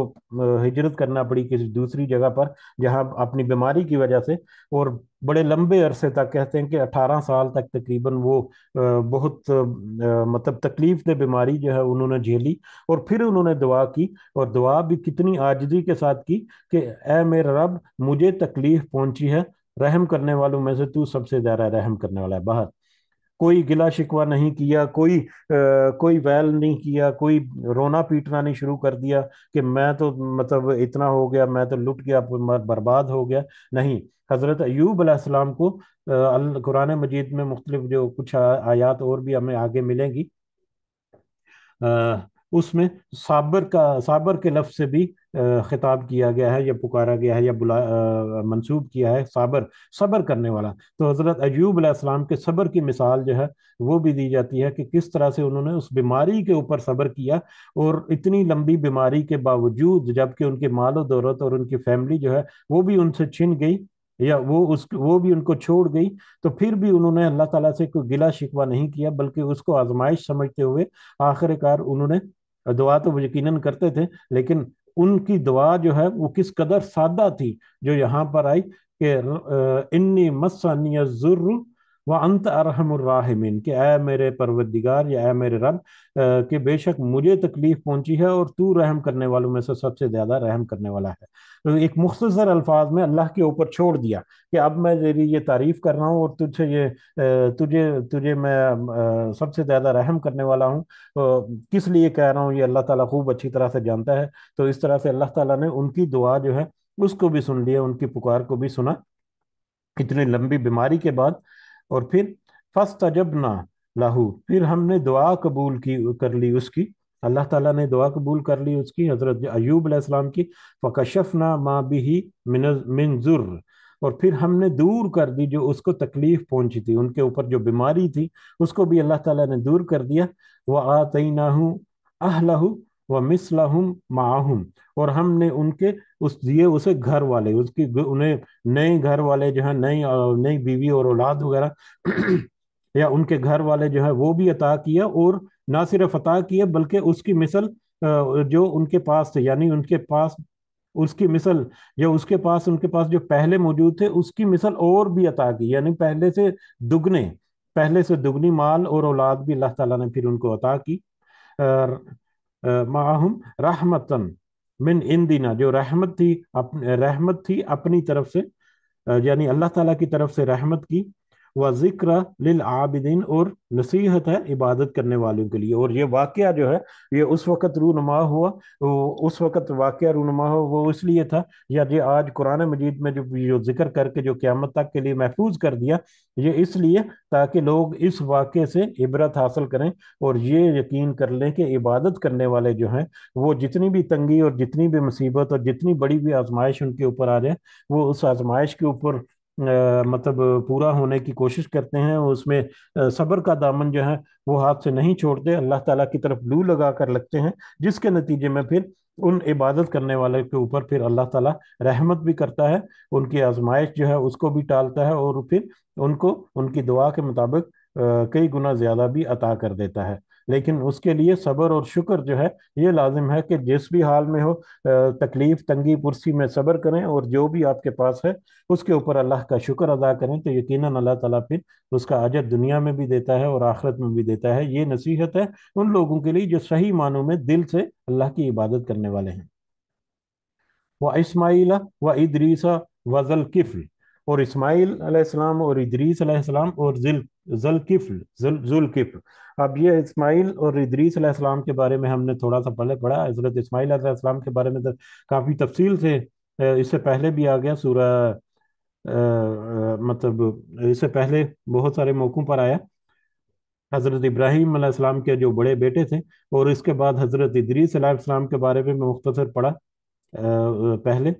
हिजरत करना पड़ी किसी दूसरी जगह पर जहां अपनी बीमारी की वजह से और बड़े लंबे अरसे तक कहते हैं कि 18 साल तक तकरीबन वो बहुत मतलब तकलीफ दे बीमारी जो है उन्होंने झेली और फिर उन्होंने दुआ की और दुआ भी कितनी आजदी के साथ की कि ए मेरा रब मुझे तकलीफ पहुंची है रहम करने वालों में से तू सबसे ज़्यादा रहम करने वाला है बाहर कोई गिला शिकवा नहीं किया कोई आ, कोई वैल नहीं किया कोई रोना पीटना नहीं शुरू कर दिया कि मैं तो मतलब इतना हो गया मैं तो लुट गया बर्बाद हो गया नहीं हज़रत अयूब अलैहिस्सलाम को कुरान मजीद में मुख्तलिफ जो कुछ आयात और भी हमें आगे मिलेंगी आ, उसमें साबर का साबर के लफ्ज़ से भी खिताब किया गया है या पुकारा गया है या बुला मंसूब किया है साबर सबर करने वाला तो हज़रत अयूब अलैहिस्सलाम के सबर की मिसाल जो है वो भी दी जाती है कि किस तरह से उन्होंने उस बीमारी के ऊपर सबर किया और इतनी लंबी बीमारी के बावजूद जबकि उनके मालो दौलत और उनकी फैमिली जो है वो भी उनसे छिन गई या वो उस वो भी उनको छोड़ गई तो फिर भी उन्होंने अल्लाह ताला से कोई गिला शिकवा नहीं किया बल्कि उसको आजमाइश समझते हुए आखिरकार उन्होंने दुआ तो वो यकीनन करते थे लेकिन उनकी दुआ जो है वो किस कदर सादा थी जो यहाँ पर आई कि इन्नी मसानिया जुर्र व अंत अरहमरिमिन के ए मेरे परवदिगार या ए मेरे रब के बेशक मुझे तकलीफ पहुंची है और तू रहम करने वालों में से सबसे ज़्यादा रहम करने वाला है तो एक मुख्तर अल्फाज में अल्लाह के ऊपर छोड़ दिया कि अब मैं तेरी ये तारीफ़ कर रहा हूँ और तुझे ये तुझे तुझे मैं सबसे ज़्यादा रहम करने वाला हूँ तो किस लिए कह रहा हूँ ये अल्लाह ताला खूब अच्छी तरह से जानता है तो इस तरह से अल्लाह ताला ने उनकी दुआ जो है उसको भी सुन लिया उनकी पुकार को भी सुना इतनी लंबी बीमारी के बाद और फिर ना लाहू फिर हमने दुआ कबूल की कर ली उसकी अल्लाह ताला ने दुआ कबूल कर ली उसकी हज़रत अयूब अलैहिस्सलाम की फ़कशफना माँ भी ही मिनजुर और फिर हमने दूर कर दी जो उसको तकलीफ पहुंची थी उनके ऊपर जो बीमारी थी उसको भी अल्लाह ताला ने दूर कर दिया वह ना हूँ अहलहू व मिसलहुम माहुम और हमने उनके उस दिए उसे घर वाले उसकी उन्हें नए घर वाले जो है नई नई बीवी और औलाद वगैरह या उनके घर वाले जो है वो भी अता किया और ना सिर्फ अता किया बल्कि उसकी मिसल जो उनके पास थे यानी उनके पास उसकी मिसल या उसके पास उनके पास जो पहले मौजूद थे उसकी मिसल और भी अता की यानी पहले से दुगने पहले से दुगनी माल और औलाद भी अल्लाह ताला ने फिर उनको अता की माहम रहमतन मिन इंदिना जो रहमत थी अपने रहमत थी अपनी तरफ से यानी अल्लाह ताला की तरफ से रहमत की व जिक्र लिल आबिदीन और नसीहत है इबादत करने वालों के लिए और ये वाक़ जो है ये उस वक़्त रूनुमा हुआ उस वक़्त वाक्य रूनुमा हुआ वो इसलिए था या जो आज कुरान मजीद में जो जो जिक्र करके जो क़्यामत तक के लिए महफूज कर दिया ये इसलिए ताकि लोग इस वाक़े से इबरत हासिल करें और ये यकीन कर लें कि इबादत करने वाले जो हैं वो जितनी भी तंगी और जितनी भी मुसीबत और जितनी बड़ी भी आजमाइश उनके ऊपर आ जाए वो उस आजमाइश के ऊपर मतलब पूरा होने की कोशिश करते हैं उसमें सब्र का दामन जो है वो हाथ से नहीं छोड़ते अल्लाह ताला की तरफ लू लगा कर लगते हैं जिसके नतीजे में फिर उन इबादत करने वाले के ऊपर फिर अल्लाह ताला रहमत भी करता है उनकी आजमाइश जो है उसको भी टालता है और फिर उनको उनकी दुआ के मुताबिक कई गुना ज़्यादा भी अता कर देता है लेकिन उसके लिए सब्र और शुक्र जो है ये लाजिम है कि जिस भी हाल में हो तकलीफ तंगी पुरसी में सब्र करें और जो भी आपके पास है उसके ऊपर अल्लाह का शुक्र अदा करें तो यकीन अल्लाह ताला फिर उसका अजर दुनिया में भी देता है और आखिरत में भी देता है ये नसीहत है उन लोगों के लिए जो सही मानों में दिल से अल्लाह की इबादत करने वाले हैं व इसमाइला व इदरीसा वजल किफिल और इस्माइल अलैहिस्सलाम और इदरीस अलैहिस्सलाम और जिल जलकिफ्ल जुल अब ये इस्माइल और इदरीस अलैहिस्सलाम के बारे में हमने थोड़ा सा पहले पढ़ा हज़रत इस्माइल अलैहिस्सलाम के बारे में तो काफ़ी तफसील से इससे पहले भी आ गया सूरह मतलब इससे पहले बहुत सारे मौक़ों पर आया हज़रत इब्राहीम अलैहिस्सलाम के जो बड़े बेटे थे और इसके बाद हज़रत इदरीस अलैहिस्सलाम के बारे में मैं मुख्तसर पढ़ा पहले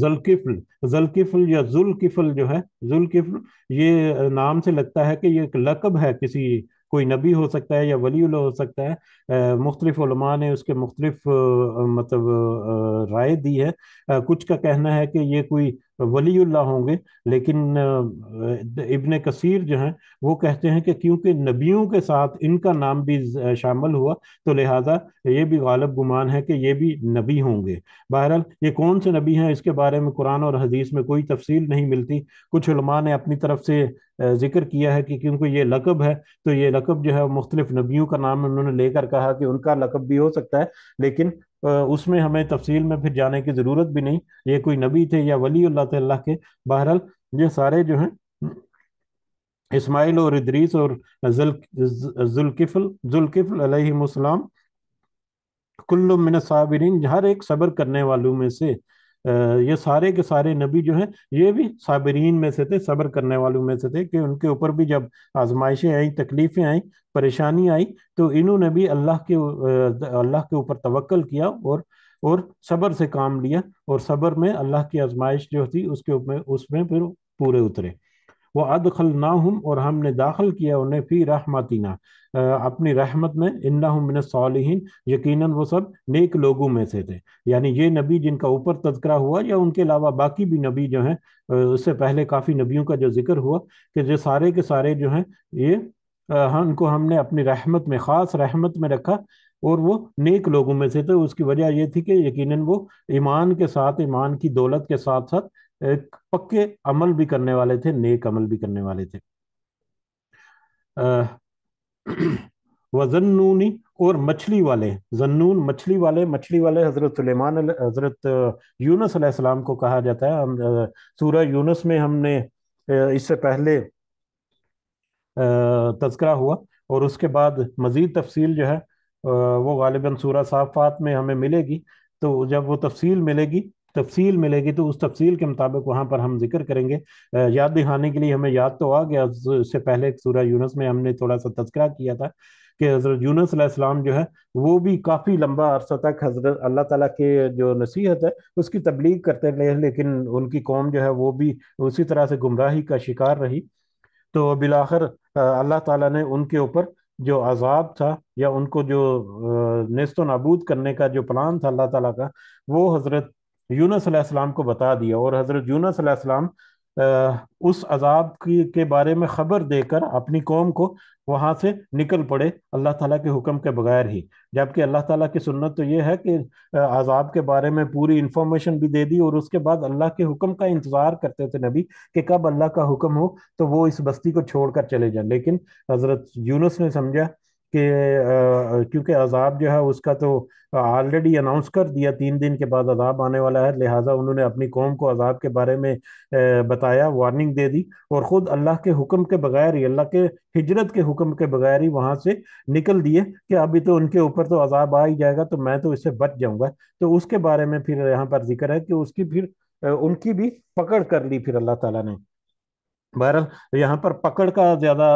जुल्किफल जुल्किफल या जुल्किफल जो है जुल्किफल ये नाम से लगता है कि ये एक लकब है किसी कोई नबी हो सकता है या वली हो सकता है मुख्तलिफ ने उसके मुख्तलिफ मतलब राय दी है कुछ का कहना है कि ये कोई वली होंगे लेकिन इबन कसीर जो हैं वो कहते हैं कि क्योंकि नबियों के साथ इनका नाम भी शामिल हुआ तो लिहाजा ये भी गालब गुमान है कि ये भी नबी होंगे बहरहाल ये कौन से नबी हैं इसके बारे में कुरान और हदीस में कोई तफसील नहीं मिलती कुछ ने अपनी तरफ से जिक्र किया है कि क्योंकि ये लकब है तो ये लकब जो है मुख्तलिफ नबियों का नाम उन्होंने लेकर कहा कि उनका लकब भी हो सकता है लेकिन उसमें हमें तफसील में फिर जाने की ज़रूरत भी नहीं ये कोई नबी थे या वली अल्लाह तला के बहरहाल ये सारे जो हैं इसमाइल और इदरीस और जुल्किफल जुल्किफल कुल्लुम मिन हर एक सब्र करने वालों में से ये सारे के सारे नबी जो हैं ये भी साबरीन में से थे सब्र करने वालों में से थे कि उनके ऊपर भी जब आजमाइशें आई तकलीफ़ें आई परेशानी आई तो इन्होंने भी अल्लाह के अल्लाह के ऊपर तवक्ल किया और और सब्र से काम लिया और सब्र में अल्लाह की आजमाइश जो थी उसके ऊपर उसमें फिर पूरे उतरे वह अदखल ना हम और हमने दाखिल किया उन्हें फी रहमतिना अपनी रहमत में इन्ना मिन सालिहीन वो सब नेक लोगों में से थे यानी ये नबी जिनका ऊपर तस्करा हुआ या उनके अलावा बाकी भी नबी जो हैं उससे पहले काफ़ी नबियों का जो जिक्र हुआ कि जो सारे के सारे जो हैं ये उनको हमने अपनी रहमत में ख़ास रहमत में रखा और वो नेक लोगों में से थे उसकी वजह ये थी कि यकीनन वो ईमान के साथ ईमान की दौलत के साथ साथ एक पक्के अमल भी करने वाले थे नेक अमल भी करने वाले थे वजनूनी और मछली वाले जन्नून मछली वाले मछली वाले हजरत सुलेमान हजरत यूनस अलैहिस्सलाम को कहा जाता है हम सूरह यूनस में हमने इससे पहले तस्करा हुआ और उसके बाद मज़ीद तफसील जो है वो गालिबा सूरह साफ़ात में हमें मिलेगी तो जब वो तफसील मिलेगी तफसील मिलेगी तो उस तफसील के मुताबिक वहाँ पर हम जिक्र करेंगे याद दिखाने के लिए हमें याद तो आ गया उससे पहले सूर्य यूनस में हमने थोड़ा सा तस्करा किया था कि हज़रत यूनसम जो है वो भी काफ़ी लंबा अरसा तक हज़रत अल्लाह ताला के जो नसीहत है उसकी तबलीग करते रहे लेकिन उनकी कौम जो है वो भी उसी तरह से गुमराही का शिकार रही तो बिलाखर अल्लाह ताला ने उनके ऊपर जो अजाब था या उनको जो नस्त नाबूद करने का जो प्लान था अल्लाह ताला का वो हज़रत यूनस अलैहिस्सलाम को बता दिया और हज़रत यूनस अलैहिस्सलाम उस अजाब की के बारे में ख़बर देकर अपनी कौम को वहाँ से निकल पड़े अल्लाह ताला के हुक्म के बगैर ही जबकि अल्लाह ताला की सुन्नत तो ये है कि अजाब के बारे में पूरी इन्फॉर्मेशन भी दे दी और उसके बाद अल्लाह के हुक्म का इंतज़ार करते थे नबी कि कब अल्लाह का हुक्म हो तो वो इस बस्ती को छोड़कर चले जाए लेकिन हज़रत यूनस ने समझा कि क्योंकि अजाब जो है उसका तो ऑलरेडी अनाउंस कर दिया तीन दिन के बाद अजाब आने वाला है लिहाजा उन्होंने अपनी कौम को अजाब के बारे में बताया वार्निंग दे दी और ख़ुद अल्लाह के हुक्म के बगैर ही अल्लाह के हिजरत के हुक्म के बगैर ही वहाँ से निकल दिए कि अभी तो उनके ऊपर तो अजाब आ ही जाएगा तो मैं तो इससे बच जाऊँगा तो उसके बारे में फिर यहाँ पर जिक्र है कि उसकी फिर उनकी भी पकड़ कर ली फिर अल्लाह तला ने बहरहाल यहाँ पर पकड़ का ज्यादा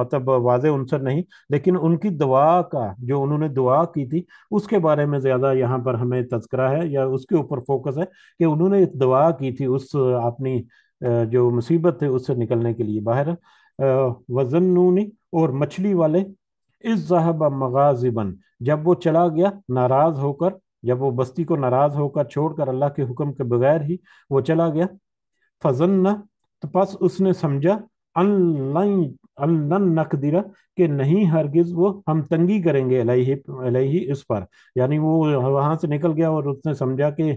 मतलब वाज उनसर नहीं लेकिन उनकी दुआ का जो उन्होंने दुआ की थी उसके बारे में ज्यादा यहाँ पर हमें तस्करा है या उसके ऊपर फोकस है कि उन्होंने दुआ की थी उस अपनी जो मुसीबत है उससे निकलने के लिए बाहर नूनी और मछली वाले इस जहाब मगाजिबन जब वो चला गया नाराज होकर जब वो बस्ती को नाराज होकर छोड़कर अल्लाह के हुक्म के बगैर ही वो चला गया फजन्ना तो बस उसने समझा अल्लन नकदीरा कि नहीं हरगिज वो हम तंगी करेंगे अलही अलही इस पर यानी वो वहाँ से निकल गया और उसने समझा कि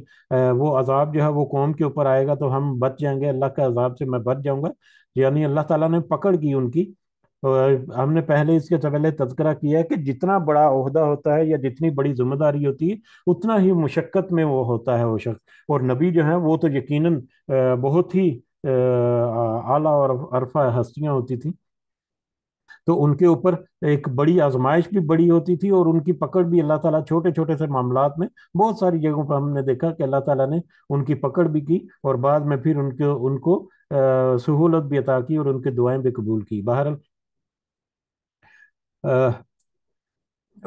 वो अजाब जो है वो कौम के ऊपर आएगा तो हम बच जाएंगे अल्लाह के अजाब से मैं बच जाऊँगा यानी अल्लाह ताला ने पकड़ की उनकी हमने पहले इसके पहले तस्करा किया है कि जितना बड़ा अहदा होता है या जितनी बड़ी जिम्मेदारी होती है उतना ही मुशक्क़त में वो होता है वो शख्स और नबी जो है वो तो यकीनन बहुत ही आला और अरफा हस्तियां होती थी तो उनके ऊपर एक बड़ी आजमाइश भी बड़ी होती थी और उनकी पकड़ भी अल्लाह ताला छोटे छोटे से मामला में बहुत सारी जगहों पर हमने देखा कि अल्लाह ताला ने उनकी पकड़ भी की और बाद में फिर उनके उनको सहूलत भी अता की और उनकी दुआएं भी कबूल की बहरहाल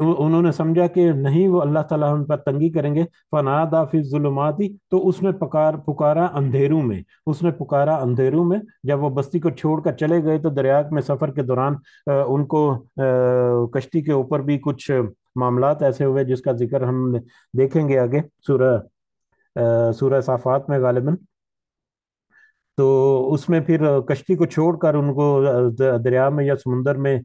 उन्होंने समझा कि नहीं वो अल्लाह ताला उन पर तंगी करेंगे फनादा जुलमाती तो उसने पकार पुकारा अंधेरों में उसने पुकारा अंधेरों में जब वो बस्ती को छोड़कर चले गए तो दरिया में सफ़र के दौरान उनको कश्ती के ऊपर भी कुछ मामला ऐसे हुए जिसका जिक्र हम देखेंगे आगे सूरह सूरह साफात में गालिबन तो उसमें फिर कश्ती को छोड़कर उनको दरिया में या समुंदर में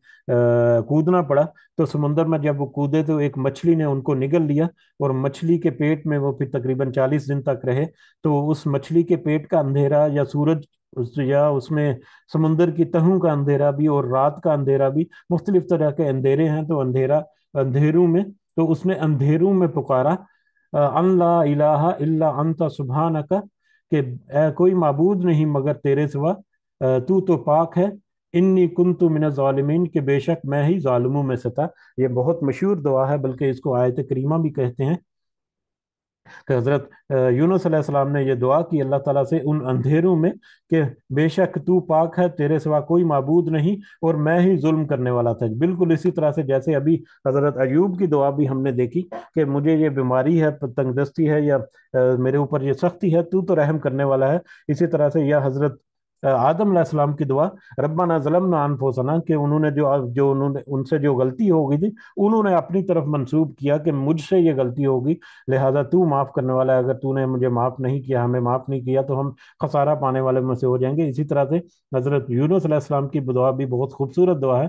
कूदना पड़ा तो समुंदर में जब वो कूदे तो एक मछली ने उनको निगल लिया और मछली के पेट में वो फिर तकरीबन चालीस दिन तक रहे तो उस मछली के पेट का अंधेरा या सूरज उस या उसमें समुंदर की तहों का अंधेरा भी और रात का अंधेरा भी मुख्तलिफ तरह के अंधेरे हैं तो अंधेरा अंधेरों में तो उसने अंधेरों में पुकारा अल्लाह इलाहा इल्ला अंता सुबहाना का कि कोई मबूद नहीं मगर तेरे सिवा तू तो पाक है इन्नी कुन तो मिन के बेशक मैं ही ालमों में से था ये बहुत मशहूर दुआ है बल्कि इसको आयत करीमा भी कहते हैं हज़रत यूनुस अलैहिस्सलाम ने यह दुआ की अल्लाह ताला से उन अंधेरों में कि बेशक तू पाक है तेरे सिवा कोई मबूद नहीं और मैं ही जुल्म करने वाला था बिल्कुल इसी तरह से जैसे अभी हज़रत अयूब की दुआ भी हमने देखी कि मुझे ये बीमारी है तंगदस्ती है या मेरे ऊपर ये सख्ती है तू तो रहम करने वाला है इसी तरह से यह हज़रत आदम सलाम की दुआ रब्बाना जलम अनफोसना कि उन्होंने जो जो उन्होंने उनसे जो गलती हो गई थी उन्होंने अपनी तरफ मंसूब किया कि मुझसे ये गलती होगी लिहाजा तू माफ़ करने वाला है अगर तूने मुझे माफ़ नहीं किया हमें माफ़ नहीं किया तो हम खसारा पाने वाले में से हो जाएंगे इसी तरह से हज़रत यूनुस की दुआ भी बहुत खूबसूरत दुआ है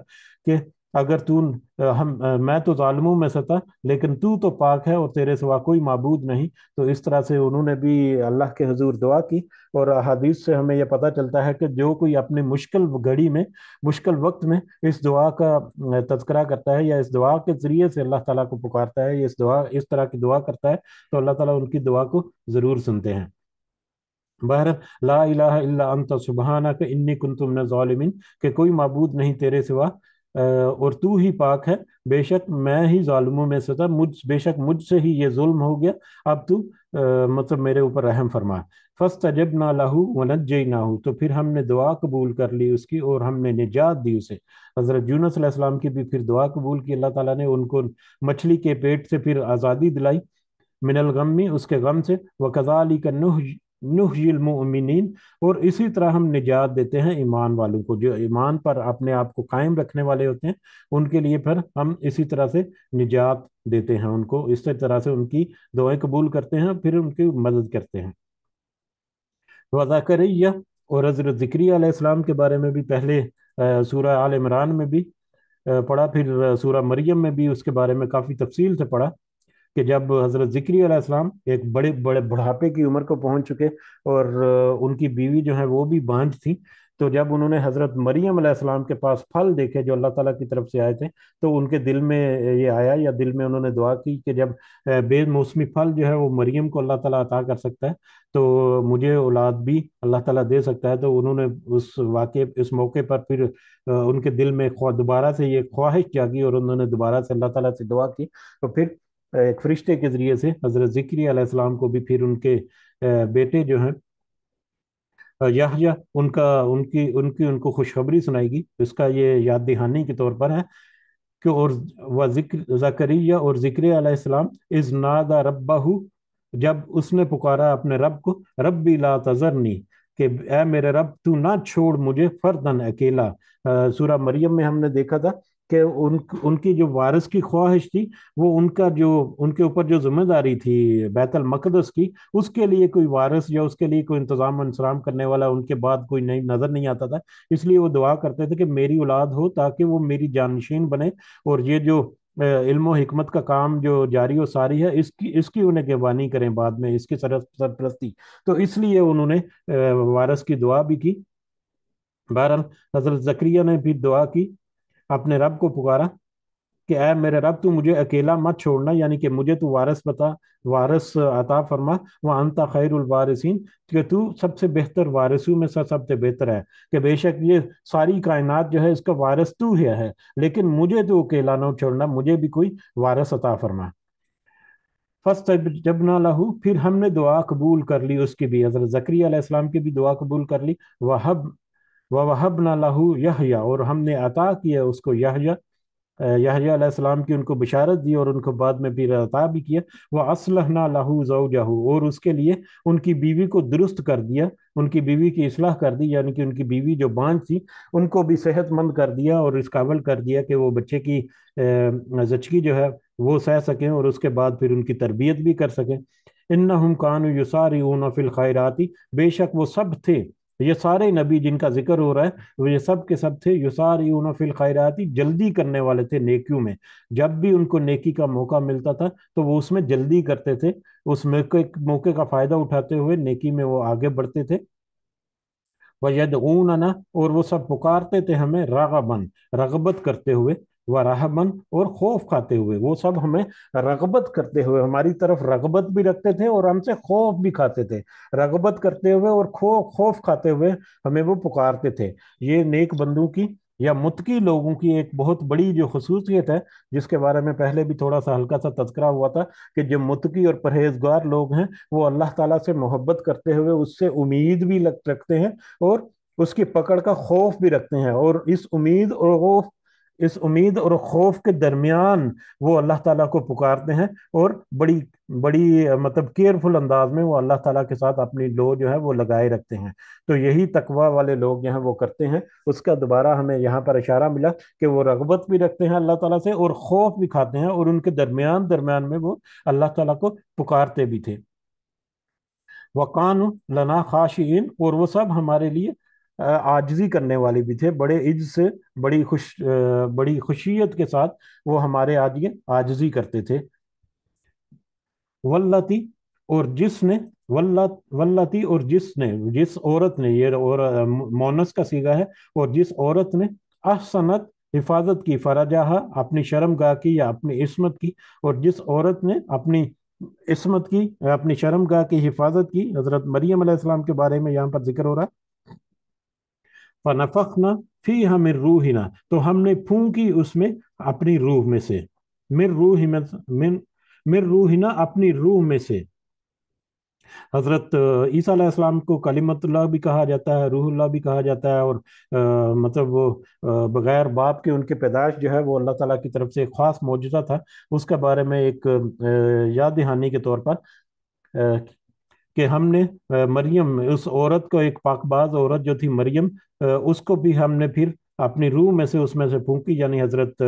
कि अगर तू हम मैं तो ालमों में सता लेकिन तू तो पाक है और तेरे सिवा कोई मबूद नहीं तो इस तरह से उन्होंने भी अल्लाह के हजूर दुआ की और हदीस से हमें यह पता चलता है कि जो कोई अपने मुश्किल घड़ी में मुश्किल वक्त में इस दुआ का तस्करा करता है या इस दुआ के ज़रिए से अल्लाह ताला को पुकारता है या इस दुआ इस तरह की दुआ करता है तो अल्लाह ताला उनकी दुआ को ज़रूर सुनते हैं बहर ला इला अंत सुबहाना के इन्नी कुन तुमने जालिमिन के कोई मबूद नहीं तेरे सिवा और तू ही पाक है बेशक मैं ही ालमों में से था मुझ बेशक मुझसे ही ये जुल्म हो गया अब तू मतलब मेरे ऊपर रहम फरमा फस्त अजब ना लाहू वनत जई ना हो तो फिर हमने दुआ कबूल कर ली उसकी और हमने निजात दी उसे हज़रत जूनसम की भी फिर दुआ कबूल की अल्लाह ताला ने उनको मछली के पेट से फिर आज़ादी दिलाई मिनल गम में उसके गम से व अली का नुह नुहमिन और इसी तरह हम निजात देते हैं ईमान वालों को जो ईमान पर अपने आप को कायम रखने वाले होते हैं उनके लिए फिर हम इसी तरह से निजात देते हैं उनको इस तरह से उनकी दुआएं कबूल करते हैं फिर उनकी मदद करते हैं वजा कर और हजरत ज़िक्री के बारे में भी पहले सूर्य आल इमरान में भी पढ़ा फिर सूर्य मरियम में भी उसके बारे में काफ़ी तफसील से पढ़ा कि जब हज़रत ज़िक्री एक बड़े बड़े बुढ़ापे की उम्र को पहुंच चुके और उनकी बीवी जो है वो भी बांझ थी तो जब उन्होंने हज़रत मरियम अलैहिस्सलाम के पास फल देखे जो अल्लाह ताला की तरफ से आए थे तो उनके दिल में ये आया या दिल में उन्होंने दुआ की कि जब बेमौसमी फल जो है वो मरियम को अल्लाह ताला अता कर सकता है तो मुझे औलाद भी अल्लाह ताला दे सकता है तो उन्होंने उस वाक़े इस मौके पर फिर उनके दिल में दोबारा से ये ख्वाहिश जागी और उन्होंने दोबारा से अल्लाह ताला से दुआ की तो फिर एक फरिश्ते के ज़रिए से हज़रत ज़िक्री को भी फिर उनके बेटे जो हैं या उनका उनकी उनकी उनको खुशखबरी सुनाएगी इसका ये याद दहानी के तौर पर है कि और व जिक्र जकरिया और जिक्र आलाम इज नादा रब्बाहू जब उसने पुकारा अपने रब को रब्बी ला तजरनी कि ए मेरे रब तू ना छोड़ मुझे फर्दन अकेला सूरह मरियम में हमने देखा था कि उन उनकी जो वारिस की ख्वाहिश थी वो उनका जो उनके ऊपर जो जिम्मेदारी थी बैतल मकदस की उसके लिए कोई वारिस या उसके लिए कोई इंतज़ाम इंसराम करने वाला उनके बाद कोई नहीं नज़र नहीं आता था इसलिए वो दुआ करते थे कि मेरी औलाद हो ताकि वो मेरी जानशीन बने और ये जो इल्म हमत का काम जो जारी और सारी है इसकी इसकी उन्हें गेबानी करें बाद में इसकी सरपरस्ती तो इसलिए उन्होंने वारस की दुआ भी की बहरहाल हजरत जक्रिया ने भी दुआ की अपने रब को पुकारा कि ऐ मेरे रब तू मुझे अकेला मत छोड़ना यानी कि मुझे तू वारस बता वारस अता फरमा वह अंता खैर उलवारसिन कि तू सबसे बेहतर वारसों में से सबसे बेहतर है कि बेशक ये सारी कायनात जो है इसका वारस तू ही है लेकिन मुझे तो अकेला ना छोड़ना मुझे भी कोई वारस अता फरमा फर्स्ट जब ना लहू फिर हमने दुआ कबूल कर ली उसकी भी हजरत जक्री की भी दुआ कबूल कर ली वहब व ना लहू यहया और हमने अता किया उसको यहया यहयाम की उनको बिशारत दी और उनको बाद में फिर अता भी किया वह असलहना लहू जहू और उसके लिए उनकी बीवी को दुरुस्त कर दिया उनकी बीवी की असलाह कर दी यानी कि उनकी बीवी जो बांझ थी उनको भी सेहतमंद कर दिया और इस काबल कर दिया कि वो बच्चे की जचगी जो है वो सह सकें और उसके बाद फिर उनकी तरबियत भी कर सकें इन्ना हम कानू युसारी ऊना फिल खैराती बेशक वो सब थे तो ये सारे नबी जिनका जिक्र हो रहा है वो तो ये सब के सब थे युसार यूनफिल खैराती जल्दी करने वाले थे नेकियों में जब भी उनको नेकी का मौका मिलता था तो वो उसमें जल्दी करते थे उस मौके मौके का फायदा उठाते हुए नेकी में वो आगे बढ़ते थे यद ऊन और वो सब पुकारते थे हमें बन रगबत करते हुए व राहबन और खौफ खाते हुए वो सब हमें रगबत करते हुए हमारी तरफ रगबत भी रखते थे और हमसे खौफ भी खाते थे रगबत करते हुए और खौफ खौफ खाते हुए हमें वो पुकारते थे ये नेक बंदू की या मुतकी लोगों की एक बहुत बड़ी जो खसूसियत है जिसके बारे में पहले भी थोड़ा सा हल्का सा तस्करा हुआ था कि जो मुतकी और परहेजगार लोग हैं वो अल्लाह ताला से मोहब्बत करते हुए उससे उम्मीद भी रखते हैं और उसकी पकड़ का खौफ भी रखते हैं और इस उम्मीद और खौफ इस उम्मीद और खौफ के दरमियान वो अल्लाह ताला को पुकारते हैं और बड़ी बड़ी मतलब केयरफुल अंदाज में वो अल्लाह ताला के साथ अपनी लो जो है वो लगाए रखते हैं तो यही तकवा वाले लोग जो हैं वो करते हैं उसका दोबारा हमें यहाँ पर इशारा मिला कि वो रगबत भी रखते हैं अल्लाह ताला से और खौफ भी खाते हैं और उनके दरमियान दरमियान में वो अल्लाह ताला को पुकारते भी थे वकान लना खाशीन और वो सब हमारे लिए आजजी करने वाले भी थे बड़े इज से बड़ी खुश बड़ी खुशियत के साथ वो हमारे आगे आजजी करते थे वल्लती और जिसने वल्ला वल्लती और जिसने जिस औरत ने ये और मोनस का सीगा है और जिस औरत ने असनत हिफाजत की फराजाहा अपनी शर्म गाह की या अपनी इसमत की और जिस औरत ने अपनी इसमत की अपनी शर्म गाह की हिफाजत की हज़रत मरियम के बारे में यहाँ पर जिक्र हो रहा है फनफखना फी हम रूहिना तो हमने फूंकी उसमें अपनी रूह में से मिर रूह मिन मिर रूहिना अपनी रूह में से हजरत ईसा को कलीमत भी कहा जाता है रूहुल्ला भी कहा जाता है और आ, मतलब वो बग़ैर बाप के उनके पैदाइश जो है वो अल्लाह ताला की तरफ से एक ख़ास मौजूदा था उसके बारे में एक याद दहानी के तौर पर कि हमने मरियम उस औरत को एक पाकबाज औरत जो थी मरियम उसको भी हमने फिर अपनी रूह में से उसमें से फूंकी यानी हजरत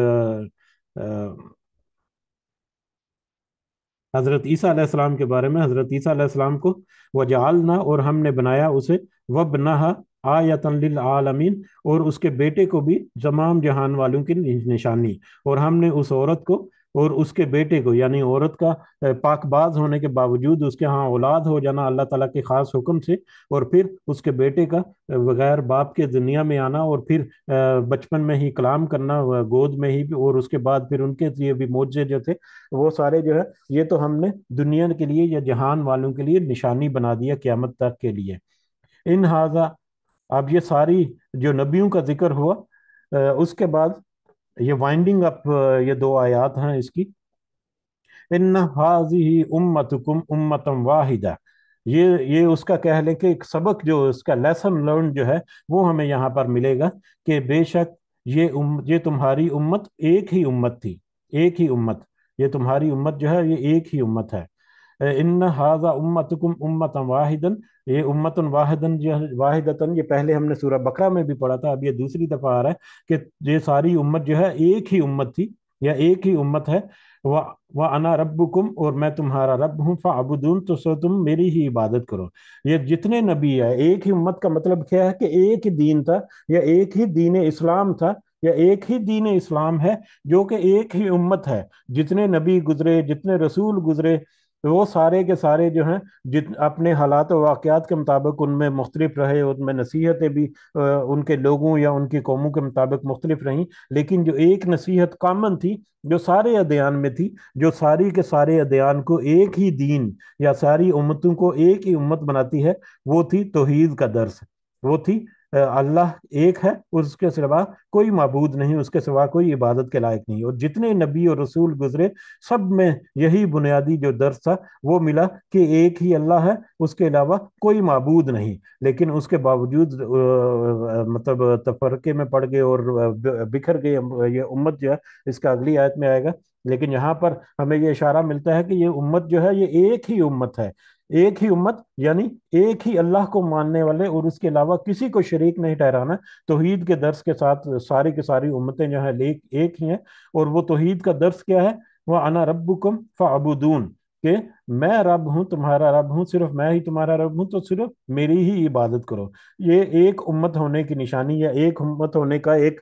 हजरत ईसा के बारे में हजरत ईसा अलैहिस्सलाम को वजालना और हमने बनाया उसे वब नहा आयतन आलमीन और उसके बेटे को भी तमाम जहान वालों की निशानी और हमने उस औरत को और उसके बेटे को यानी औरत का पाकबाज होने के बावजूद उसके यहाँ औलाद हो जाना अल्लाह ताला के ख़ास हुक्म से और फिर उसके बेटे का बगैर बाप के दुनिया में आना और फिर बचपन में ही कलाम करना गोद में ही और उसके बाद फिर उनके लिए भी मोजे जो थे वो सारे जो है ये तो हमने दुनिया के लिए या जहान वालों के लिए निशानी बना दिया क्यामत तक के लिए इन हाजा अब ये सारी जो नबियों का जिक्र हुआ उसके बाद ये वाइंडिंग अप uh, ये दो आयात हैं इसकी इन हाजी उम्मत कुम उम्मतम वाहिदा ये ये उसका कह लें कि एक सबक जो इसका लेसन लर्न जो है वो हमें यहाँ पर मिलेगा कि बेशक ये उम ये तुम्हारी उम्मत एक ही उम्मत थी एक ही उम्मत ये तुम्हारी उम्मत जो है ये एक ही उम्मत है इन हाजा उम्मतकुम उम्मत वाहिदन ये उम्मत वाहिदन जो वाहिदतन ये पहले हमने सूरह बकरा में भी पढ़ा था अब ये दूसरी दफा आ रहा है कि ये सारी उम्मत जो है एक ही उम्मत थी या एक ही उम्मत है वह वह अना रब्बुकुम और मैं तुम्हारा रब हूँ फ़ाबुदून तो सो तुम मेरी ही इबादत करो ये जितने नबी है एक ही उम्मत का मतलब क्या है कि एक ही दीन था या एक ही दीन इस्लाम था या एक ही दीन इस्लाम है जो कि एक ही उम्मत है जितने नबी गुजरे जितने रसूल गुजरे तो वो सारे के सारे जो हैं जित अपने हालात और वाक़ात के मुताबिक उनमें मुख्तलिफ रहे उनमें नसीहतें भी उनके लोगों या उनकी कौमों के मुताबिक मुख्तलिफ रहीं लेकिन जो एक नसीहत कामन थी जो सारे अध्ययन में थी जो सारी के सारे अध्ययन को एक ही दीन या सारी उम्मतों को एक ही उम्मत बनाती है वो थी तोहीद का दर्श वो थी अल्लाह एक है उसके सिवा कोई मबूद नहीं उसके सिवा कोई इबादत के लायक नहीं और जितने नबी और रसूल गुजरे सब में यही बुनियादी जो दर्ज था वो मिला कि एक ही अल्लाह है उसके अलावा कोई मबूद नहीं लेकिन उसके बावजूद मतलब तफरके में पड़ गए और बिखर गए ये उम्मत जो है इसका अगली आयत में आएगा लेकिन यहाँ पर हमें ये इशारा मिलता है कि ये उम्मत जो है ये एक ही उम्मत है एक ही उम्मत यानी एक ही अल्लाह को मानने वाले और उसके अलावा किसी को शरीक नहीं ठहराना तोहीद के दर्स के साथ सारी की सारी उम्मतें जो है लेक एक ही हैं और वो तोहीद का दर्स क्या है वह अना रबुकम फबुदून के मैं रब हूँ तुम्हारा रब हूँ सिर्फ मैं ही तुम्हारा रब हूँ तो सिर्फ मेरी ही इबादत करो ये एक उम्मत होने की निशानी या एक उम्मत होने का एक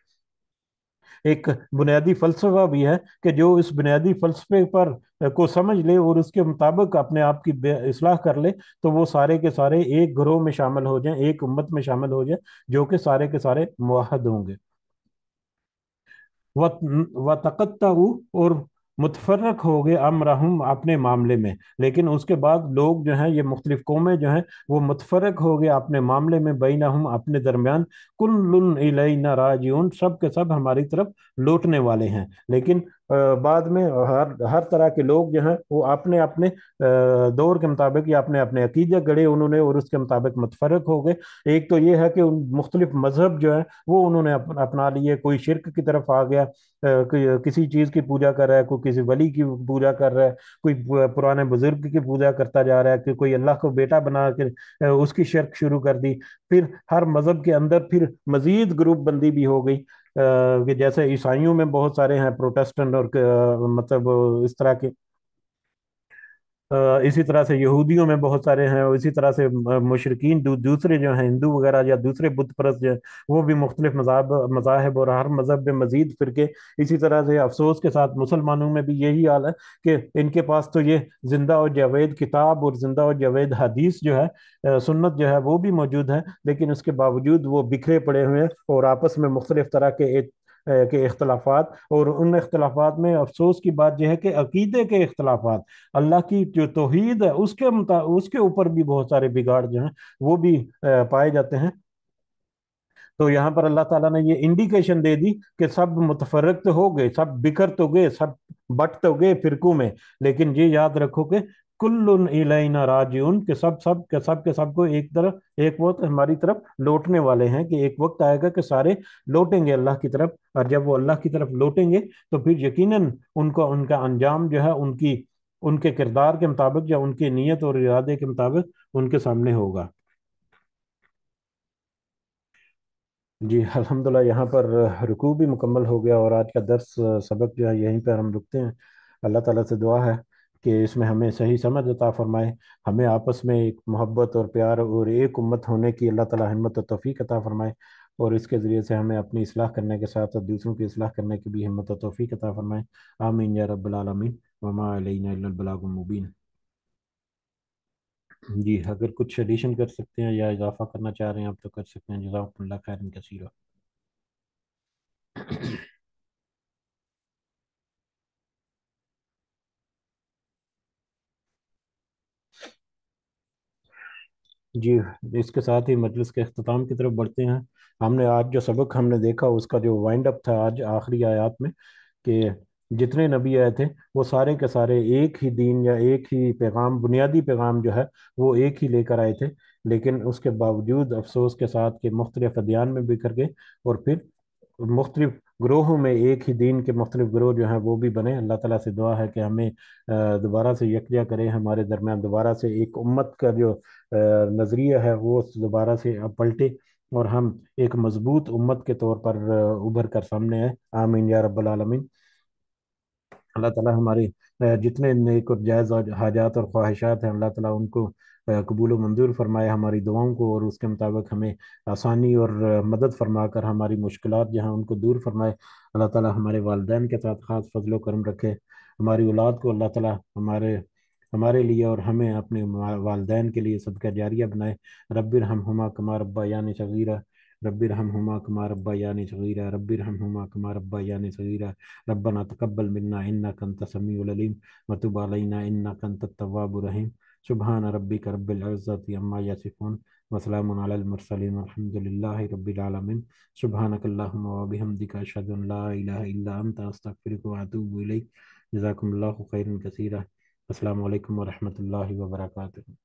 एक बुनियादी फ़लसफ़ा भी है कि जो इस बुनियादी फ़लसफे पर को समझ ले और उसके मुताबिक अपने आप की असलाह कर ले तो वो सारे के सारे एक ग्रोह में शामिल हो जाए एक उम्मत में शामिल हो जाए जो कि सारे के सारे मुहद होंगे व तकत्ता और मुतफरक हो गए अमरहम अपने मामले में लेकिन उसके बाद लोग जो हैं ये मुख्तलिफ कौमें जो हैं वो मुतफरक हो गए अपने मामले में बैना हम अपने दरमियान कुल्लना राजन सब के सब हमारी तरफ लौटने वाले हैं लेकिन बाद में हर हर तरह के लोग जो हैं वो अपने अपने दौर के मुताबिक या अपने अपने अकीदे गढ़े उन्होंने और उसके मुताबिक मुतफरक हो गए एक तो ये है कि उन मुख्तलिफ मजहब जो हैं वो उन्होंने अपना लिए कोई शिरक की तरफ आ गया किसी चीज़ की पूजा कर रहा है कोई किसी वली की पूजा कर रहा है कोई पुराने बुजुर्ग की पूजा करता जा रहा है कि कोई अल्लाह को बेटा बना के उसकी शिरक शुरू कर दी फिर हर मजहब के अंदर फिर मजीद ग्रुप बंदी भी हो गई कि जैसे ईसाइयों में बहुत सारे हैं प्रोटेस्टेंट और मतलब इस तरह के इसी तरह से यहूदियों में बहुत सारे हैं और इसी तरह से मुशरकिन दू, दूसरे जो हैं हिंदू वगैरह या दूसरे बुत परस्त जो हैं वो भी मुख्तलिफ मजाब मजाहब और हर मजहब में मजीद फिर के इसी तरह से अफसोस के साथ मुसलमानों में भी यही हाल है कि इनके पास तो ये जिंदा और जावेद किताब और जिंदा और जावेद हदीस जो है सुन्नत जो है वो भी मौजूद है लेकिन उसके बावजूद वो बिखरे पड़े हुए हैं और आपस में मुख्तलिफ तरह के के अख्तलाफात और उन अख्तलाफात में अफसोस की बात यह है कि अकीदे के अख्तलाफात अल्लाह की जो तोहद है उसके उसके ऊपर भी बहुत सारे बिगाड़ जो हैं वो भी पाए जाते हैं तो यहाँ पर अल्लाह ताला ने ये इंडिकेशन दे दी कि सब मुतफरक तो हो गए सब बिखर तो गए सब बट तो गए फिरकू में लेकिन ये याद रखो कि कुल्लुन इलाइना राजून के सब सब के सब के सब को एक तरफ एक वक्त हमारी तरफ लौटने वाले हैं कि एक वक्त आएगा कि सारे लौटेंगे अल्लाह की तरफ और जब वो अल्लाह की तरफ लौटेंगे तो फिर यकीनन उनको उनका अंजाम जो है उनकी उनके किरदार के मुताबिक या उनकी नीयत और इरादे के मुताबिक उनके सामने होगा जी अलहमदिल्ला यहाँ पर रुकू भी मुकम्मल हो गया और आज का दर्स सबक जो है यहीं पर हम रुकते हैं अल्लाह तला से दुआ है कि इसमें हमें सही समझ अता फरमाए हमें आपस में एक मोहब्बत और प्यार और एक उम्मत होने की अल्लाह ताला हिम्मत और तौफीक अता फरमाए और इसके ज़रिए से हमें अपनी असलाह करने के साथ और दूसरों की असलाह करने की भी हिम्मत और तौफीक अता फरमाए आमीन या रबालमीन वमाबलागमुबीन जी अगर कुछ एडिशन कर सकते हैं या इजाफा करना चाह रहे हैं आप तो कर सकते हैं जजाकल्ला खैरन कसीरा जी इसके साथ ही मजलिस के अख्ताम की तरफ बढ़ते हैं हमने आज जो सबक हमने देखा उसका जो वाइंड अप था आज आखिरी आयात में कि जितने नबी आए थे वो सारे के सारे एक ही दीन या एक ही पैगाम बुनियादी पैगाम जो है वो एक ही लेकर आए थे लेकिन उसके बावजूद अफसोस के साथ के मुख्तलिफ अदियान में बिखर गए और फिर मुख्तलिफ ग्रोहों में एक ही दीन के मुख्तलिफ ग्रोह जो हैं वो भी बने अल्लाह ताला से दुआ है कि हमें दोबारा से यकजा करें हमारे दरमियान दोबारा से एक उम्मत का जो नज़रिया है वो दोबारा से पलटे और हम एक मजबूत उम्मत के तौर पर उभर कर सामने आए आमीन या रबालमीन आलमीन अल्लाह ताला हमारे जितने नेक और जायज़ हाजात और ख्वाहिशात हैं अल्लाह ताला उनको कबूल मंजूर फरमाए हमारी दुआओं को और उसके मुताबिक हमें आसानी और मदद फरमा कर हमारी मुश्किल जहाँ उनको दूर फरमाए अल्लाह ताला हमारे वालदेन के साथ ख़ास फजलो करम रखे हमारी औलाद को अल्लाह ताला हमारे हमारे लिए और हमें अपने वालदेन के लिए सदका जारिया बनाए रबिर हम हमा कमार अब्बा यानि शगीरा रब्बिर हम हमा कमार अब्बा यानि शगीरा रब्बिर हम हमा कमार अब्बा यानि शगीरा रब्बना तकबल मिन्ना इन्ना कंत समीम वतुब अलैना इन्ना कंत तवाब रहीम سبحان ربك رب العزة عما يصفون وسلام على المرسلين والحمد لله رب العالمين سبحانك اللهم وبحمدك أشهد أن لا إله إلا أنت أستغفرك وأتوب إليك جزاكم الله خيرا كثيرا السلام عليكم ورحمة الله وبركاته